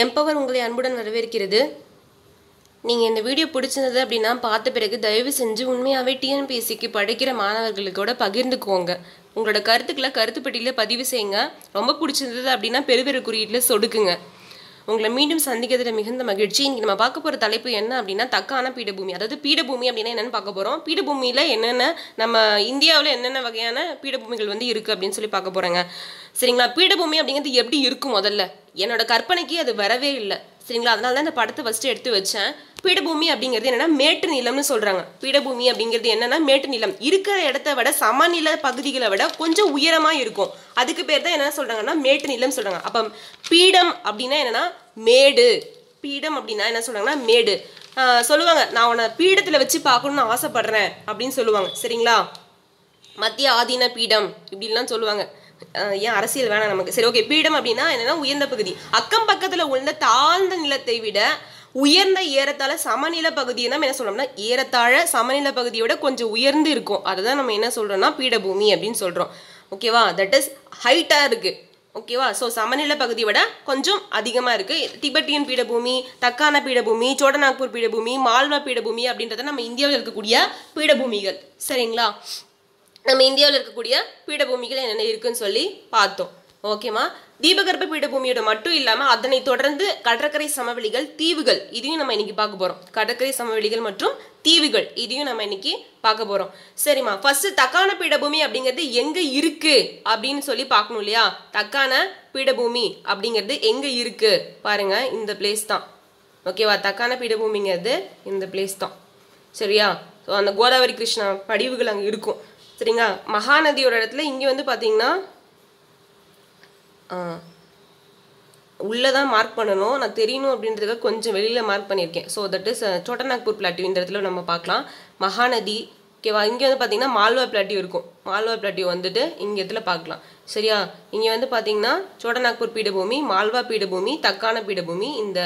empower உங்களை அன்புடன் வரவேற்கிறது நீங்கள் இந்த வீடியோ பிடிச்சிருந்தது அப்படின்னா பார்த்த பிறகு தயவு செஞ்சு உண்மையாகவே டிஎன்பிஎஸ்சிக்கு படிக்கிற கூட பகிர்ந்துக்கோங்க உங்களோட கருத்துக்களை கருத்து பெட்டியில் பதிவு செய்யுங்க ரொம்ப பிடிச்சிருந்தது அப்படின்னா பெருவெரு குறியீட்டில் சொடுக்குங்க உங்களை மீண்டும் சந்திக்கிறதுல மிகுந்த மகிழ்ச்சி இன்றைக்கி நம்ம பார்க்க போகிற தலைப்பு என்ன அப்படின்னா தக்கான பீடபூமி அதாவது பீடபூமி அப்படின்னா என்னென்னு பார்க்க போகிறோம் பீடபூமியில் என்னென்ன நம்ம இந்தியாவில் என்னென்ன வகையான பீடபூமிகள் வந்து இருக்குது அப்படின்னு சொல்லி பார்க்க போகிறேங்க சரிங்களா பீடபூமி அப்படிங்கிறது எப்படி இருக்கும் முதல்ல என்னோட கற்பனைக்கு அது வரவே இல்லை சரிங்களா அதனால தான் இந்த படத்தை ஃபஸ்ட்டு எடுத்து வச்சேன் பீடபூமி அப்படிங்கிறது என்னென்னா மேட்டு நிலம்னு சொல்கிறாங்க பீடபூமி அப்படிங்கிறது என்னென்னா மேட்டு நிலம் இருக்கிற இடத்த விட சமநில பகுதிகளை விட கொஞ்சம் உயரமாக இருக்கும் அதுக்கு பேர் தான் என்னென்ன சொல்கிறாங்கன்னா மேட்டு நிலம் சொல்கிறாங்க அப்போ பீடம் அப்படின்னா என்னென்னா மேடு பீடம் அப்படின்னா என்ன சொல்கிறாங்கன்னா மேடு சொல்லுவாங்க நான் உன்னை பீடத்தில் வச்சு பார்க்கணுன்னு ஆசைப்படுறேன் அப்படின்னு சொல்லுவாங்க சரிங்களா மத்திய ஆதீன பீடம் இப்படிலாம் சொல்லுவாங்க ஏன் அரசியல் வேணாம் நமக்கு சரி ஓகே பீடம் அப்படின்னா என்னன்னா உயர்ந்த பகுதி அக்கம் பக்கத்தில் உள்ள தாழ்ந்த நிலத்தை விட உயர்ந்த ஏறத்தாழ சமநில பகுதியை நம்ம என்ன சொல்றோம்னா ஏறத்தாழ சமநில பகுதியோட கொஞ்சம் உயர்ந்து இருக்கும் அதை தான் நம்ம என்ன சொல்றோம்னா பீடபூமி அப்படின்னு சொல்றோம் ஓகேவா தட் இஸ் ஹைட்டாக இருக்கு ஓகேவா ஸோ சமநில பகுதியை விட கொஞ்சம் அதிகமாக இருக்குது திபெட்டியன் பீடபூமி தக்கான பீடபூமி சோடநாக்பூர் பீடபூமி மால்வா பீடபூமி அப்படின்றத நம்ம இந்தியாவில் இருக்கக்கூடிய பீடபூமிகள் சரிங்களா நம்ம இந்தியாவில் இருக்கக்கூடிய பீடபூமிகள் என்னென்ன இருக்குன்னு சொல்லி பார்த்தோம் ஓகேமா தீபகற்ப பீடபூமியோட மட்டும் இல்லாமல் அதனை தொடர்ந்து கடற்கரை சமவெளிகள் தீவுகள் இதையும் நம்ம இன்னைக்கு பார்க்க போகிறோம் கடற்கரை சமவெளிகள் மற்றும் தீவுகள் இதையும் நம்ம இன்னைக்கு பார்க்க போகிறோம் சரிம்மா ஃபர்ஸ்ட் தக்கான பீடபூமி அப்படிங்கிறது எங்கே இருக்குது அப்படின்னு சொல்லி பார்க்கணும் இல்லையா தக்கான பீடபூமி அப்படிங்கிறது எங்கே இருக்குது பாருங்க இந்த பிளேஸ் தான் ஓகேவா தக்கான பீடபூமிங்கிறது இந்த பிளேஸ் தான் சரியா ஸோ அந்த கோதாவரி கிருஷ்ணா படிவுகள் அங்கே இருக்கும் சரிங்களா மகாநதியோட இடத்துல இங்கே வந்து பார்த்தீங்கன்னா உள்ளே தான் மார்க் பண்ணணும் நான் தெரியணும் அப்படின்றதுக்காக கொஞ்சம் வெளியில் மார்க் பண்ணியிருக்கேன் so that is Chotanagpur plateau இந்த இடத்துல நம்ம பார்க்கலாம் மகாநதி ஓகேவா இங்கே வந்து பார்த்தீங்கன்னா மால்வா பிளாட்டியூ இருக்கும் மால்வா பிளாட்டியூ வந்துட்டு இங்கே இடத்துல பார்க்கலாம் சரியா இங்கே வந்து பார்த்தீங்கன்னா சோட்டநாக்பூர் பீடபூமி மால்வா பீடபூமி தக்கான பீடபூமி இந்த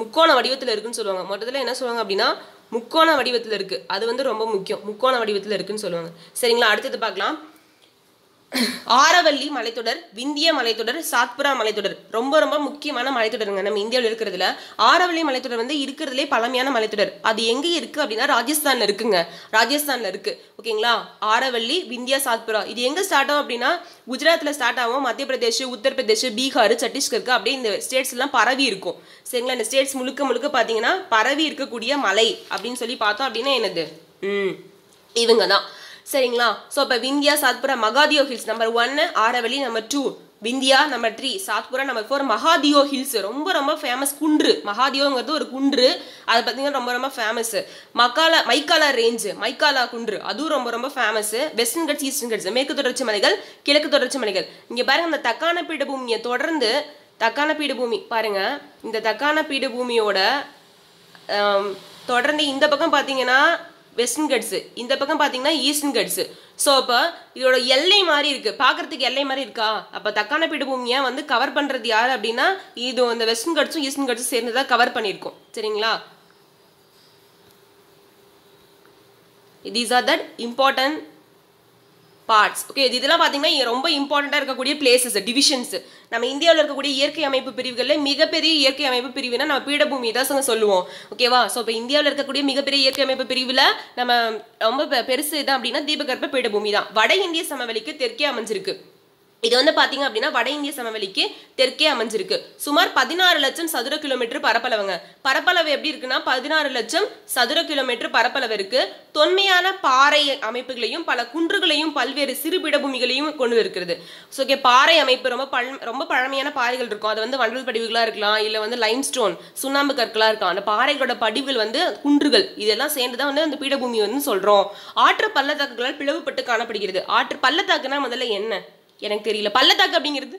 முக்கோண வடிவத்தில் இருக்குன்னு சொல்லுவாங்க மொத்தத்தில் என்ன சொல்லுவாங்க அப்படின்னா முக்கோண வடிவத்தில் இருக்குது அது வந்து ரொம்ப முக்கியம் முக்கோண வடிவத்தில் இருக்குதுன்னு சொல்லுவாங்க சரிங்களா அடுத்தது பார்க்கலாம் ஆரவல்லி மலைத்தொடர் விந்திய மலைத்தொடர் சாத்புரா மலைத்தொடர் ரொம்ப ரொம்ப முக்கியமான மலைத்தொடருங்க நம்ம இந்தியாவில் இருக்கிறதுல ஆரவல்லி மலைத்தொடர் வந்து இருக்கிறதுலே பழமையான மலைத்தொடர் அது எங்கே இருக்குது அப்படின்னா ராஜஸ்தானில் இருக்குங்க ராஜஸ்தானில் இருக்குது ஓகேங்களா ஆரவல்லி விந்தியா சாத்புரா இது எங்கே ஸ்டார்ட் ஆகும் அப்படின்னா குஜராத்தில் ஸ்டார்ட் ஆகும் மத்திய பிரதேஷ் உத்தரப்பிரதேஷ் பீகார் சத்தீஸ்கருக்கு அப்படியே இந்த ஸ்டேட்ஸ் எல்லாம் பரவி இருக்கும் சரிங்களா இந்த ஸ்டேட்ஸ் முழுக்க முழுக்க பார்த்தீங்கன்னா பரவி இருக்கக்கூடிய மலை அப்படின்னு சொல்லி பார்த்தோம் அப்படின்னா என்னது ம் இவங்க தான் சரிங்களா ஸோ இப்போ விந்தியா சாத்புரா மகாதியோ ஹில்ஸ் நம்பர் ஒன்னு Aravalli number two Vindhya number three Satpura number four Mahadeo hills ரொம்ப ரொம்ப ஃபேமஸ் குன்று மகாதியோங்கிறது ஒரு குன்று அது பார்த்தீங்கன்னா ரொம்ப ரொம்ப ஃபேமஸ் மக்காலா மைக்காலா ரேஞ்சு மைக்காலா குன்று அதுவும் ரொம்ப ரொம்ப famous Western Ghats Eastern Ghats மேற்கு தொடர்ச்சி மலைகள் கிழக்கு தொடர்ச்சி மலைகள் இங்கே பாருங்க அந்த தக்கான பீடபூமியை தொடர்ந்து தக்கான பீடபூமி பாருங்க இந்த தக்கான பீடபூமியோட தொடர்ந்து இந்த பக்கம் பார்த்தீங்கன்னா வெஸ்டர்ன் கட்ஸு இந்த பக்கம் பார்த்தீங்கன்னா ஈஸ்டர்ன் கட்ஸு ஸோ இப்போ இதோட எல்லை மாதிரி இருக்கு பார்க்குறதுக்கு எல்லை மாதிரி இருக்கா அப்போ தக்கான பீடபூமியை வந்து கவர் பண்ணுறது யார் அப்படின்னா இது அந்த வெஸ்டர்ன் கட்ஸும் ஈஸ்டர்ன் கட்ஸும் சேர்ந்து தான் கவர் பண்ணியிருக்கோம் சரிங்களா these are that important parts okay இதெல்லாம் பார்த்தீங்கன்னா ரொம்ப இம்பார்ட்டண்ட்டாக இருக்கக்கூடிய பிளேசஸ் டிவிஷன்ஸ் நம்ம இந்தியாவில் இருக்கக்கூடிய இயற்கை அமைப்பு பிரிவுகளில் மிகப்பெரிய இயற்கை அமைப்பு பிரிவுனா நம்ம பீடபூமி தான் சொல்லுவோம் ஓகேவா ஸோ இப்போ இந்தியாவில் இருக்கக்கூடிய மிகப்பெரிய இயற்கை அமைப்பு பிரிவில் நம்ம ரொம்ப பெருசு இதான் அப்படின்னா தீபகற்ப பீடபூமி தான் வட இந்திய சமவெளிக்கு தெற்கே அமைஞ்சிருக்கு இது வந்து பார்த்தீங்க அப்படின்னா வட இந்திய சமவெளிக்கு தெற்கே அமைஞ்சிருக்கு சுமார் பதினாறு லட்சம் சதுர கிலோமீட்டர் பரப்பளவுங்க பரப்பளவு எப்படி இருக்குன்னா பதினாறு லட்சம் சதுர கிலோமீட்டர் பரப்பளவு இருக்கு தொன்மையான பாறை அமைப்புகளையும் பல குன்றுகளையும் பல்வேறு சிறு பூமிகளையும் கொண்டு இருக்கிறது ஸோ ஓகே பாறை அமைப்பு ரொம்ப பழ ரொம்ப பழமையான பாறைகள் இருக்கும் அது வந்து வண்டல் படிவுகளாக இருக்கலாம் இல்லை வந்து லைம் ஸ்டோன் சுண்ணாம்பு கற்களாக இருக்கலாம் அந்த பாறைகளோட படிவுகள் வந்து குன்றுகள் இதெல்லாம் சேர்ந்து தான் வந்து அந்த பீடபூமி வந்து சொல்கிறோம் ஆற்று பள்ளத்தாக்குகளால் பிளவுபட்டு காணப்படுகிறது ஆற்று பள்ளத்தாக்குனா முதல்ல என்ன எனக்கு தெரியல பள்ளத்தாக்கு அப்படிங்கிறது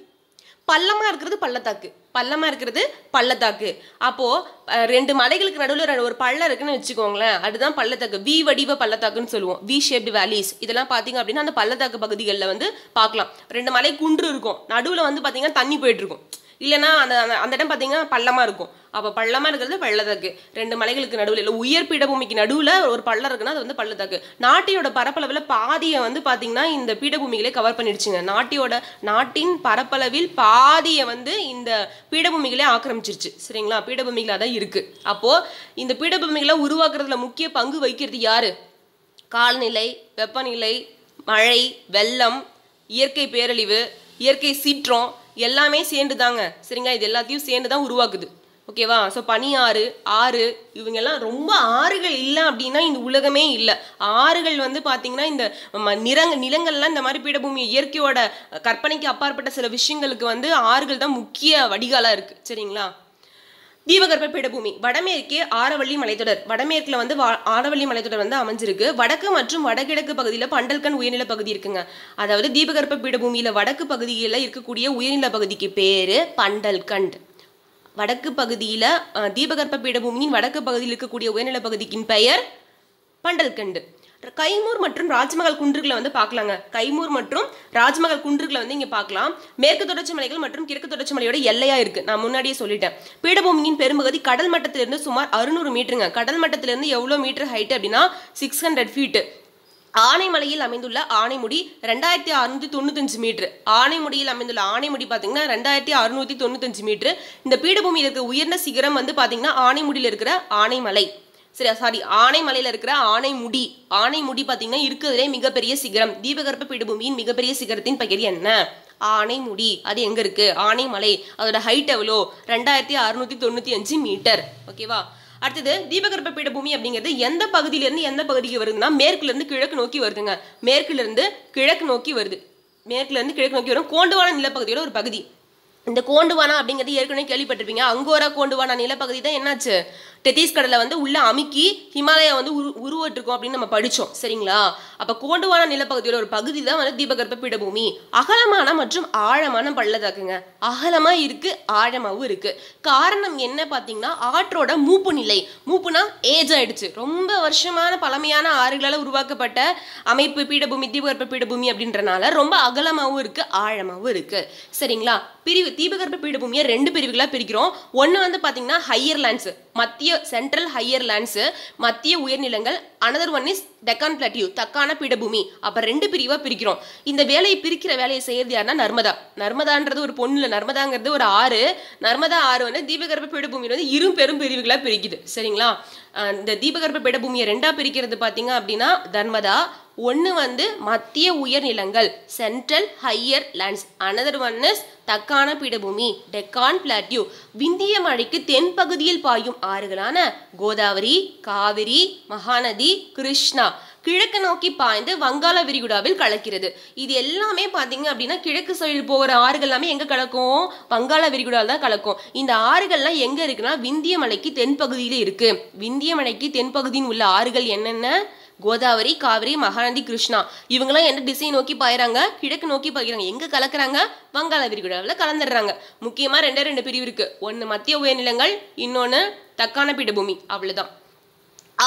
பள்ளமாக இருக்கிறது பள்ளத்தாக்கு பள்ளமாக இருக்கிறது பள்ளத்தாக்கு அப்போது ரெண்டு மலைகளுக்கு நடுவில் ஒரு பள்ளம் இருக்குன்னு வச்சுக்கோங்களேன் அதுதான் பள்ளத்தாக்கு வி வடிவ பள்ளத்தாக்குன்னு சொல்லுவோம் வி ஷேப்டு வேலிஸ் இதெல்லாம் பார்த்தீங்க அப்படின்னா அந்த பள்ளத்தாக்கு பகுதிகளில் வந்து பார்க்கலாம் ரெண்டு மலை குன்று இருக்கும் நடுவில் வந்து பார்த்தீங்கன்னா தண்ணி போயிட்டுருக்கும் இல்லைன்னா அந்த அந்த இடம் பார்த்தீங்கன்னா பள்ளமாக இருக்கும் அப்போ பள்ளமாக இருக்கிறது பள்ளத்தக்கு ரெண்டு மலைகளுக்கு நடுவில் இல்லை உயர் பீடபூமிக்கு நடுவில் ஒரு பள்ளம் இருக்குன்னா அது வந்து பள்ளத்தக்கு நாட்டியோட பரப்பளவில் பாதியை வந்து பார்த்தீங்கன்னா இந்த பீடபூமிகளே கவர் பண்ணிடுச்சுங்க நாட்டியோட நாட்டின் பரப்பளவில் பாதியை வந்து இந்த பீடபூமிகளே ஆக்கிரமிச்சிருச்சு சரிங்களா பீடபூமிகளாக தான் இருக்குது அப்போது இந்த பீடபூமிகளை உருவாக்குறதுல முக்கிய பங்கு வகிக்கிறது யார் காலநிலை வெப்பநிலை மழை வெள்ளம் இயற்கை பேரழிவு இயற்கை சீற்றம் எல்லாமே சேர்ந்து தாங்க சரிங்களா இது எல்லாத்தையும் சேர்ந்து தான் உருவாக்குது ஓகேவா ஸோ பனியாறு ஆறு இவங்கெல்லாம் ரொம்ப ஆறுகள் இல்லை அப்படின்னா இந்த உலகமே இல்லை ஆறுகள் வந்து பார்த்திங்கன்னா இந்த நிறங்க நிலங்கள்லாம் இந்த மாதிரி பீடபூமி இயற்கையோட கற்பனைக்கு அப்பாற்பட்ட சில விஷயங்களுக்கு வந்து ஆறுகள் தான் முக்கிய வடிகாலாக இருக்குது சரிங்களா தீபகற்ப பீடபூமி வடமேற்கே ஆரவள்ளி மலைத்தொடர் வடமேற்கில் வந்து ஆரவள்ளி மலைத்தொடர் வந்து அமைஞ்சிருக்கு வடக்கு மற்றும் வடகிழக்கு பகுதியில் பண்டல்கண் உயர்நில பகுதி இருக்குங்க அதாவது தீபகற்ப பீடபூமியில் வடக்கு பகுதியில் இருக்கக்கூடிய உயர்நில பகுதிக்கு பேர் பண்டல்கண்ட் வடக்கு பகுதியில் தீபகற்ப பீடபூமியின் வடக்கு பகுதியில் இருக்கக்கூடிய உயர்நில பகுதிக்கின் பெயர் பண்டல்கண்டு கைமூர் மற்றும் ராஜ்மகல் குன்றுகளை வந்து பார்க்கலாங்க கைமூர் மற்றும் ராஜ்மகல் குன்றுகளை வந்து இங்கே பார்க்கலாம் மேற்கு தொடர்ச்சி மலைகள் மற்றும் கிழக்கு தொடர்ச்சி மலையோட எல்லையாக இருக்குது நான் முன்னாடியே சொல்லிட்டேன் பீடபூமியின் பெரும்பகுதி கடல் மட்டத்திலிருந்து சுமார் அறுநூறு மீட்டருங்க கடல் மட்டத்திலிருந்து எவ்வளோ மீட்டர் ஹைட் அப்படின்னா சிக்ஸ் ஹண்ட்ரட் ஃபீட்டு ஆனைமலையில் அமைந்துள்ள ஆனைமுடி ரெண்டாயிரத்தி அறுநூத்தி தொண்ணூத்தஞ்சு மீட்ரு ஆனைமுடியில் அமைந்துள்ள ஆனைமுடி பார்த்தீங்கன்னா ரெண்டாயிரத்தி அறுநூத்தி தொண்ணூத்தஞ்சு மீட்ரு இந்த பீடபூமியில் இருக்கிற உயர்ந்த சிகரம் வந்து பார்த்தீங்கன்னா ஆனைமுடியில் இருக்கிற ஆனைமலை சரி சாரி ஆனைமலையில் இருக்கிற ஆனைமுடி ஆனைமுடி பார்த்தீங்கன்னா இருக்கிறதுலே மிகப்பெரிய சிகரம் தீபகற்ப பீடபூமியின் மிகப்பெரிய சிகரத்தின் பெயர் என்ன ஆனைமுடி அது எங்கே இருக்குது ஆனைமலை அதோட ஹைட் எவ்வளோ ரெண்டாயிரத்தி அறுநூற்றி தொண்ணூற்றி அஞ்சு மீட்டர் ஓகேவா அடுத்தது தீபகற்ப பீடபூமி அப்படிங்கிறது எந்த பகுதியிலேருந்து எந்த பகுதிக்கு வருதுன்னா மேற்குலேருந்து கிழக்கு நோக்கி வருதுங்க மேற்குலேருந்து கிழக்கு நோக்கி வருது மேற்குலேருந்து கிழக்கு நோக்கி வரும் கோண்டுவான நிலப்பகுதியோட ஒரு பகுதி இந்த கோண்டுவானா அப்படிங்கிறது ஏற்கனவே கேள்விப்பட்டிருப்பீங்க அங்கோரா கோண்டுவானா நிலப்பகுதி தான் என்னாச்சு டெத்தீஸ்கடலை வந்து உள்ள அமுக்கி ஹிமாலயா வந்து உரு உருவட்டிருக்கும் அப்படின்னு நம்ம படித்தோம் சரிங்களா அப்போ கோண்டுவான நிலப்பகுதியோட ஒரு பகுதி தான் வந்து தீபகற்ப பீடபூமி அகலமான மற்றும் ஆழமான பள்ளதாக்குங்க அகலமாக இருக்குது ஆழமாகவும் இருக்குது காரணம் என்ன பார்த்தீங்கன்னா ஆற்றோட மூப்பு நிலை மூப்புனா ஏஜ் ஆயிடுச்சு ரொம்ப வருஷமான பழமையான ஆறுகளால் உருவாக்கப்பட்ட அமைப்பு பீடபூமி தீபகற்ப பீடபூமி அப்படின்றனால ரொம்ப அகலமாகவும் இருக்குது ஆழமாகவும் இருக்குது சரிங்களா பிரிவு தீபகற்ப பீடபூமியை ரெண்டு பிரிவுகளாக பிரிக்கிறோம் ஒன்று வந்து பாத்தீங்கன்னா ஹையர் லேண்ட்ஸ் மத்திய மத்திய சென்ட்ரல் ஹையர் லேண்ட்ஸு மத்திய உயர்நிலங்கள் another one is Deccan plateau தக்கான பீடபூமி அப்போ ரெண்டு பிரிவாக பிரிக்கிறோம் இந்த வேலையை பிரிக்கிற வேலையை செய்யறது யாருன்னா நர்மதா நர்மதான்றது ஒரு பொண்ணு இல்லை நர்மதாங்கிறது ஒரு ஆறு நர்மதா ஆறு வந்து தீபகற்ப பீடபூமியில் வந்து இரு பெரும் பிரிவுகளாக பிரிக்குது சரிங்களா இந்த தீபகற்ப பீடபூமியை ரெண்டாக பிரிக்கிறது பார்த்தீங்க அப்படின்னா நர்மதா ஒன்று வந்து மத்திய உயர்நிலங்கள் central higher lands another one is தக்கான பீடபூமி டெக்கான் பிளாட்யூ விந்திய மழைக்கு தென்பகுதியில் பாயும் ஆறுகளான கோதாவரி காவிரி மகாநதி கிருஷ்ணா கிழக்கு நோக்கி பாய்ந்து வங்காள விரிகுடாவில் கலக்கிறது இது எல்லாமே பார்த்தீங்க அப்படின்னா கிழக்கு சைடு போகிற ஆறுகள் எல்லாமே எங்கே கலக்கும் வங்காள விரிகுடாவில் தான் கலக்கும் இந்த ஆறுகள்லாம் எங்கே இருக்குன்னா விந்திய மலைக்கு தென்பகுதியில் இருக்குது விந்திய மலைக்கு தென்பகுதியில் உள்ள ஆறுகள் என்னென்ன கோதாவரி காவிரி மகாநந்தி கிருஷ்ணா இவங்கெல்லாம் எந்த திசையை நோக்கி பாயிறாங்க கிழக்கு நோக்கி பாயிறாங்க எங்கே கலக்கிறாங்க வங்காள விரிகுடாவில் கலந்துடுறாங்க முக்கியமாக ரெண்டே ரெண்டு பிரிவு இருக்குது ஒன்று மத்திய உயர்நிலங்கள் இன்னொன்று தக்கான பீடபூமி அவ்வளவுதான்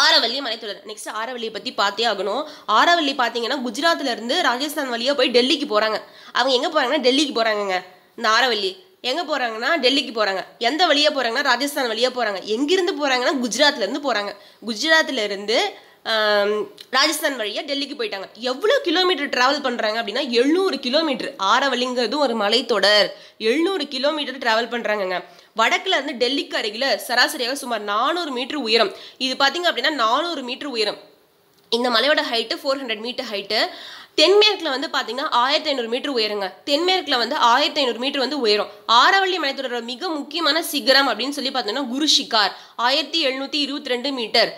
ஆரவல்லி மலைத்தொடர் நெக்ஸ்ட் ஆரவல்லியை பற்றி பார்த்தே ஆகணும் ஆரவல்லி பார்த்தீங்கன்னா இருந்து ராஜஸ்தான் வழியாக போய் டெல்லிக்கு போகிறாங்க அவங்க எங்கே போகிறாங்கன்னா டெல்லிக்கு போகிறாங்கங்க இந்த ஆரவல்லி எங்கே போகிறாங்கன்னா டெல்லிக்கு போகிறாங்க எந்த வழியாக போகிறாங்கன்னா ராஜஸ்தான் வழியாக போகிறாங்க எங்கேருந்து போகிறாங்கன்னா குஜராத்லேருந்து போகிறாங்க குஜராத்லேருந்து ராஜஸ்தான் வழியாக டெல்லிக்கு போயிட்டாங்க எவ்வளோ கிலோமீட்டர் ட்ராவல் பண்ணுறாங்க அப்படின்னா எழுநூறு கிலோமீட்டர் ஆரவலிங்கிறது ஒரு மலைத்தொடர் எழுநூறு கிலோமீட்டர் ட்ராவல் பண்ணுறாங்கங்க வடக்கில் இருந்து டெல்லிக்கு அருகில் சராசரியாக சுமார் நானூறு மீட்டர் உயரம் இது பார்த்திங்க அப்படின்னா நானூறு மீட்டர் உயரம் இந்த மலையோட height four hundred metre height தென்மேற்கில் வந்து பார்த்தீங்கன்னா ஆயிரத்தி ஐநூறு மீட்டர் உயருங்க தென்மேற்கில் வந்து ஆயிரத்தி ஐநூறு மீட்டர் வந்து உயரும் ஆரவள்ளி மலைத்தொடரோட மிக முக்கியமான சிகரம் அப்படின்னு சொல்லி பார்த்தோம்னா குரு ஷிகார் ஆயிரத்தி எழுநூற்றி இருபத்தி ரெண்டு metre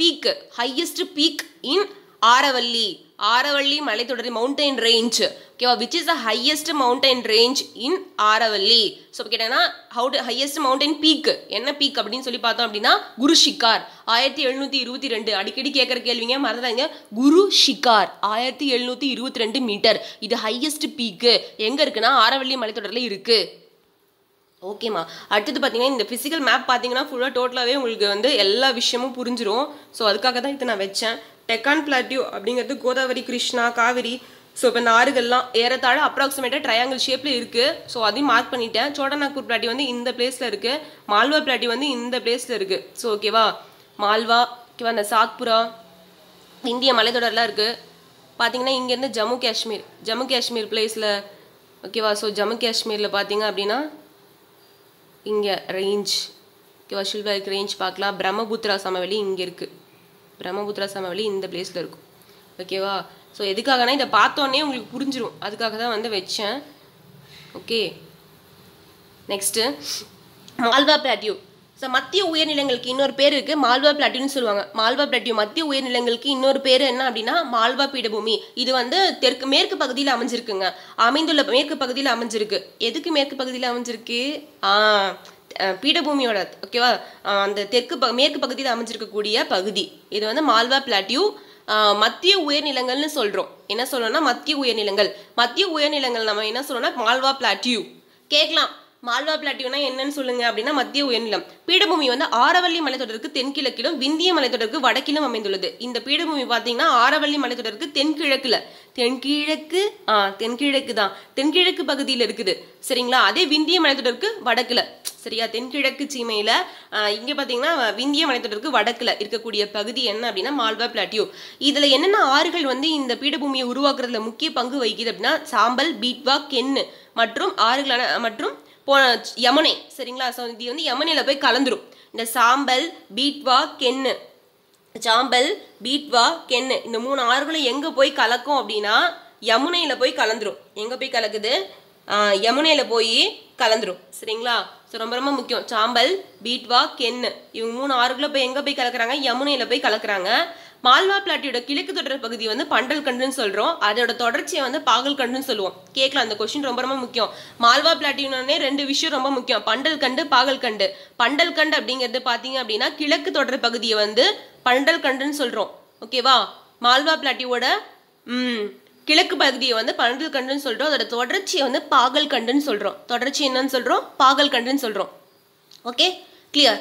peak highest peak in Aravalli Aravalli மலைத்தொடர் மவுண்டைன் ரேஞ்ச் ஓகேவா which is the highest mountain range in Aravalli so கேட்டேன்னா ஹவு ஹையஸ்ட் மவுண்டைன் பீக் என்ன பீக் அப்படின்னு சொல்லி பார்த்தோம் அப்படின்னா குரு ஷிகார் ஆயிரத்தி எழுநூற்றி இருபத்தி ரெண்டு அடிக்கடி கேட்குற கேள்விங்க மறந்தாங்க குரு ஷிகார் ஆயிரத்தி எழுநூற்றி இருபத்தி ரெண்டு மீட்டர் இது ஹையஸ்ட் பீக்கு எங்கே இருக்குன்னா ஆரவல்லி மலைத்தொடரில் இருக்குது ஓகேம்மா அடுத்தது பார்த்தீங்கன்னா இந்த ஃபிசிக்கல் மேப் பார்த்தீங்கன்னா ஃபுல்லாக டோட்டலாகவே உங்களுக்கு வந்து எல்லா விஷயமும் புரிஞ்சிடும் ஸோ அதுக்காக தான் இதை நான் வச்சேன் டெக்கான் பிளாட்டியூ அப்படிங்கிறது கோதாவரி கிருஷ்ணா காவிரி ஸோ இப்போ இந்த ஆறுகள்லாம் ஏறத்தாழ அப்ராக்சிமேட்டாக ட்ரையாங்கிள் ஷேப்பில் இருக்குது ஸோ அதையும் மார்க் பண்ணிட்டேன் சோடநாக்பூர் பிளாட்டி வந்து இந்த பிளேஸில் இருக்குது மால்வா பிளாட்டி வந்து இந்த பிளேஸில் இருக்குது ஸோ ஓகேவா மால்வா ஓகேவா இந்த சாக்புரா இந்திய மலைத்தொடர்லாம் இருக்குது பார்த்தீங்கன்னா இங்கேருந்து ஜம்மு காஷ்மீர் ஜம்மு காஷ்மீர் பிளேஸில் ஓகேவா ஸோ ஜம்மு காஷ்மீரில் பார்த்தீங்க அப்படின்னா இங்கே ரேஞ்ச் ஓகேவா ஷில்வாய்க்கு ரேஞ்ச் பார்க்கலாம் பிரம்மபுத்திரா சமவெளி இங்கே இருக்குது பிரம்மபுத்திரா சமவெளி இந்த பிளேஸில் இருக்கும் ஓகேவா ஸோ எதுக்காகனா இதை பார்த்தோன்னே உங்களுக்கு புரிஞ்சிடும் அதுக்காக தான் வந்து வச்சேன் okay next Malwa plateau so மத்திய உயர்நிலங்களுக்கு இன்னொரு பேர் இருக்குது மால்வா பிளாட்டின்னு சொல்லுவாங்க மால்வா பிளாட்டியூ மத்திய உயர்நிலங்களுக்கு இன்னொரு பேர் என்ன அப்படின்னா மால்வா பீடபூமி இது வந்து தெற்கு மேற்கு பகுதியில் அமைஞ்சிருக்குங்க அமைந்துள்ள மேற்கு பகுதியில் அமைஞ்சிருக்கு எதுக்கு மேற்கு பகுதியில் அமைஞ்சிருக்கு ஆ பீடபூமியோட ஓகேவா அந்த தெற்கு ப மேற்கு பகுதியில் அமைஞ்சிருக்கக்கூடிய பகுதி இது வந்து மால்வா பிளாட்டியூ மத்திய உயர்நிலங்கள்னு சொல்கிறோம் என்ன சொல்லணும்னா மத்திய உயர்நிலங்கள் மத்திய உயர்நிலங்கள் நம்ம என்ன சொல்லணும்னா மால்வா பிளாட்டியூ கேட்கலாம் மால்வா பிளாட்டியூனா என்னன்னு சொல்லுங்க அப்படின்னா மத்திய உயர்நிலம் பீடபூமி வந்து ஆரவல்லி மலைத்தொடருக்கு தென்கிழக்கிலும் விந்திய மலைத்தொடருக்கு வடக்கிலும் அமைந்துள்ளது இந்த பீடபூமி பாத்தீங்கன்னா ஆரவல்லி மலைத்தொடருக்கு தென்கிழக்குல தென்கிழக்கு ஆ தென்கிழக்கு தான் தென்கிழக்கு பகுதியில் இருக்குது சரிங்களா அதே விந்திய மலைத்தொடருக்கு வடக்குல சரியா தென்கிழக்கு சீமையில் இங்கே பார்த்தீங்கன்னா விந்திய மலைத்தொடருக்கு வடக்கில் இருக்கக்கூடிய பகுதி என்ன அப்படின்னா மால்வா பிளாட்டியூ இதில் என்னென்ன ஆறுகள் வந்து இந்த பீடபூமியை உருவாக்குறதுல முக்கிய பங்கு வகிக்குது அப்படின்னா சாம்பல் பீட்வா கென்னு மற்றும் ஆறுகளான மற்றும் போன யமுனை சரிங்களா ஸோ இது வந்து யமுனையில் போய் கலந்துரும் இந்த சாம்பல் பீட்வா கென்னு சாம்பல் பீட்வா கென்னு இந்த மூணு ஆறுகளும் எங்கே போய் கலக்கும் அப்படின்னா யமுனையில் போய் கலந்துரும் எங்கே போய் கலக்குது யமுனையில் போய் கலந்துரும் சரிங்களா ஸோ ரொம்ப ரொம்ப முக்கியம் சாம்பல் பீட்வா கென்னு இவங்க மூணு ஆறுகளை போய் எங்கே போய் கலக்குறாங்க யமுனையில் போய் கலக்குறாங்க மால்வா பிளாட்டியோட கிழக்கு தொடர் பகுதி வந்து பண்டல் கண்டுன்னு சொல்கிறோம் அதோட தொடர்ச்சியை வந்து பாகல் கண்டுன்னு சொல்லுவோம் கேட்கலாம் அந்த கொஸ்டின் ரொம்ப ரொம்ப முக்கியம் மால்வா பிளாட்டினோடனே ரெண்டு விஷயம் ரொம்ப முக்கியம் பண்டல் கண்டு பாகல் கண்டு பண்டல் கண்டு அப்படிங்கிறது பாத்தீங்க அப்படின்னா கிழக்கு தொடர் பகுதியை வந்து பண்டல் கண்டுன்னு சொல்கிறோம் ஓகேவா மால்வா பிளாட்டியோட கிழக்கு பகுதியை வந்து பண்டல் கண்டுன்னு சொல்கிறோம் அதோட தொடர்ச்சியை வந்து பாகல் கண்டுன்னு சொல்கிறோம் தொடர்ச்சி என்னன்னு சொல்கிறோம் பாகல் கண்டுன்னு சொல்கிறோம் ஓகே கிளியர்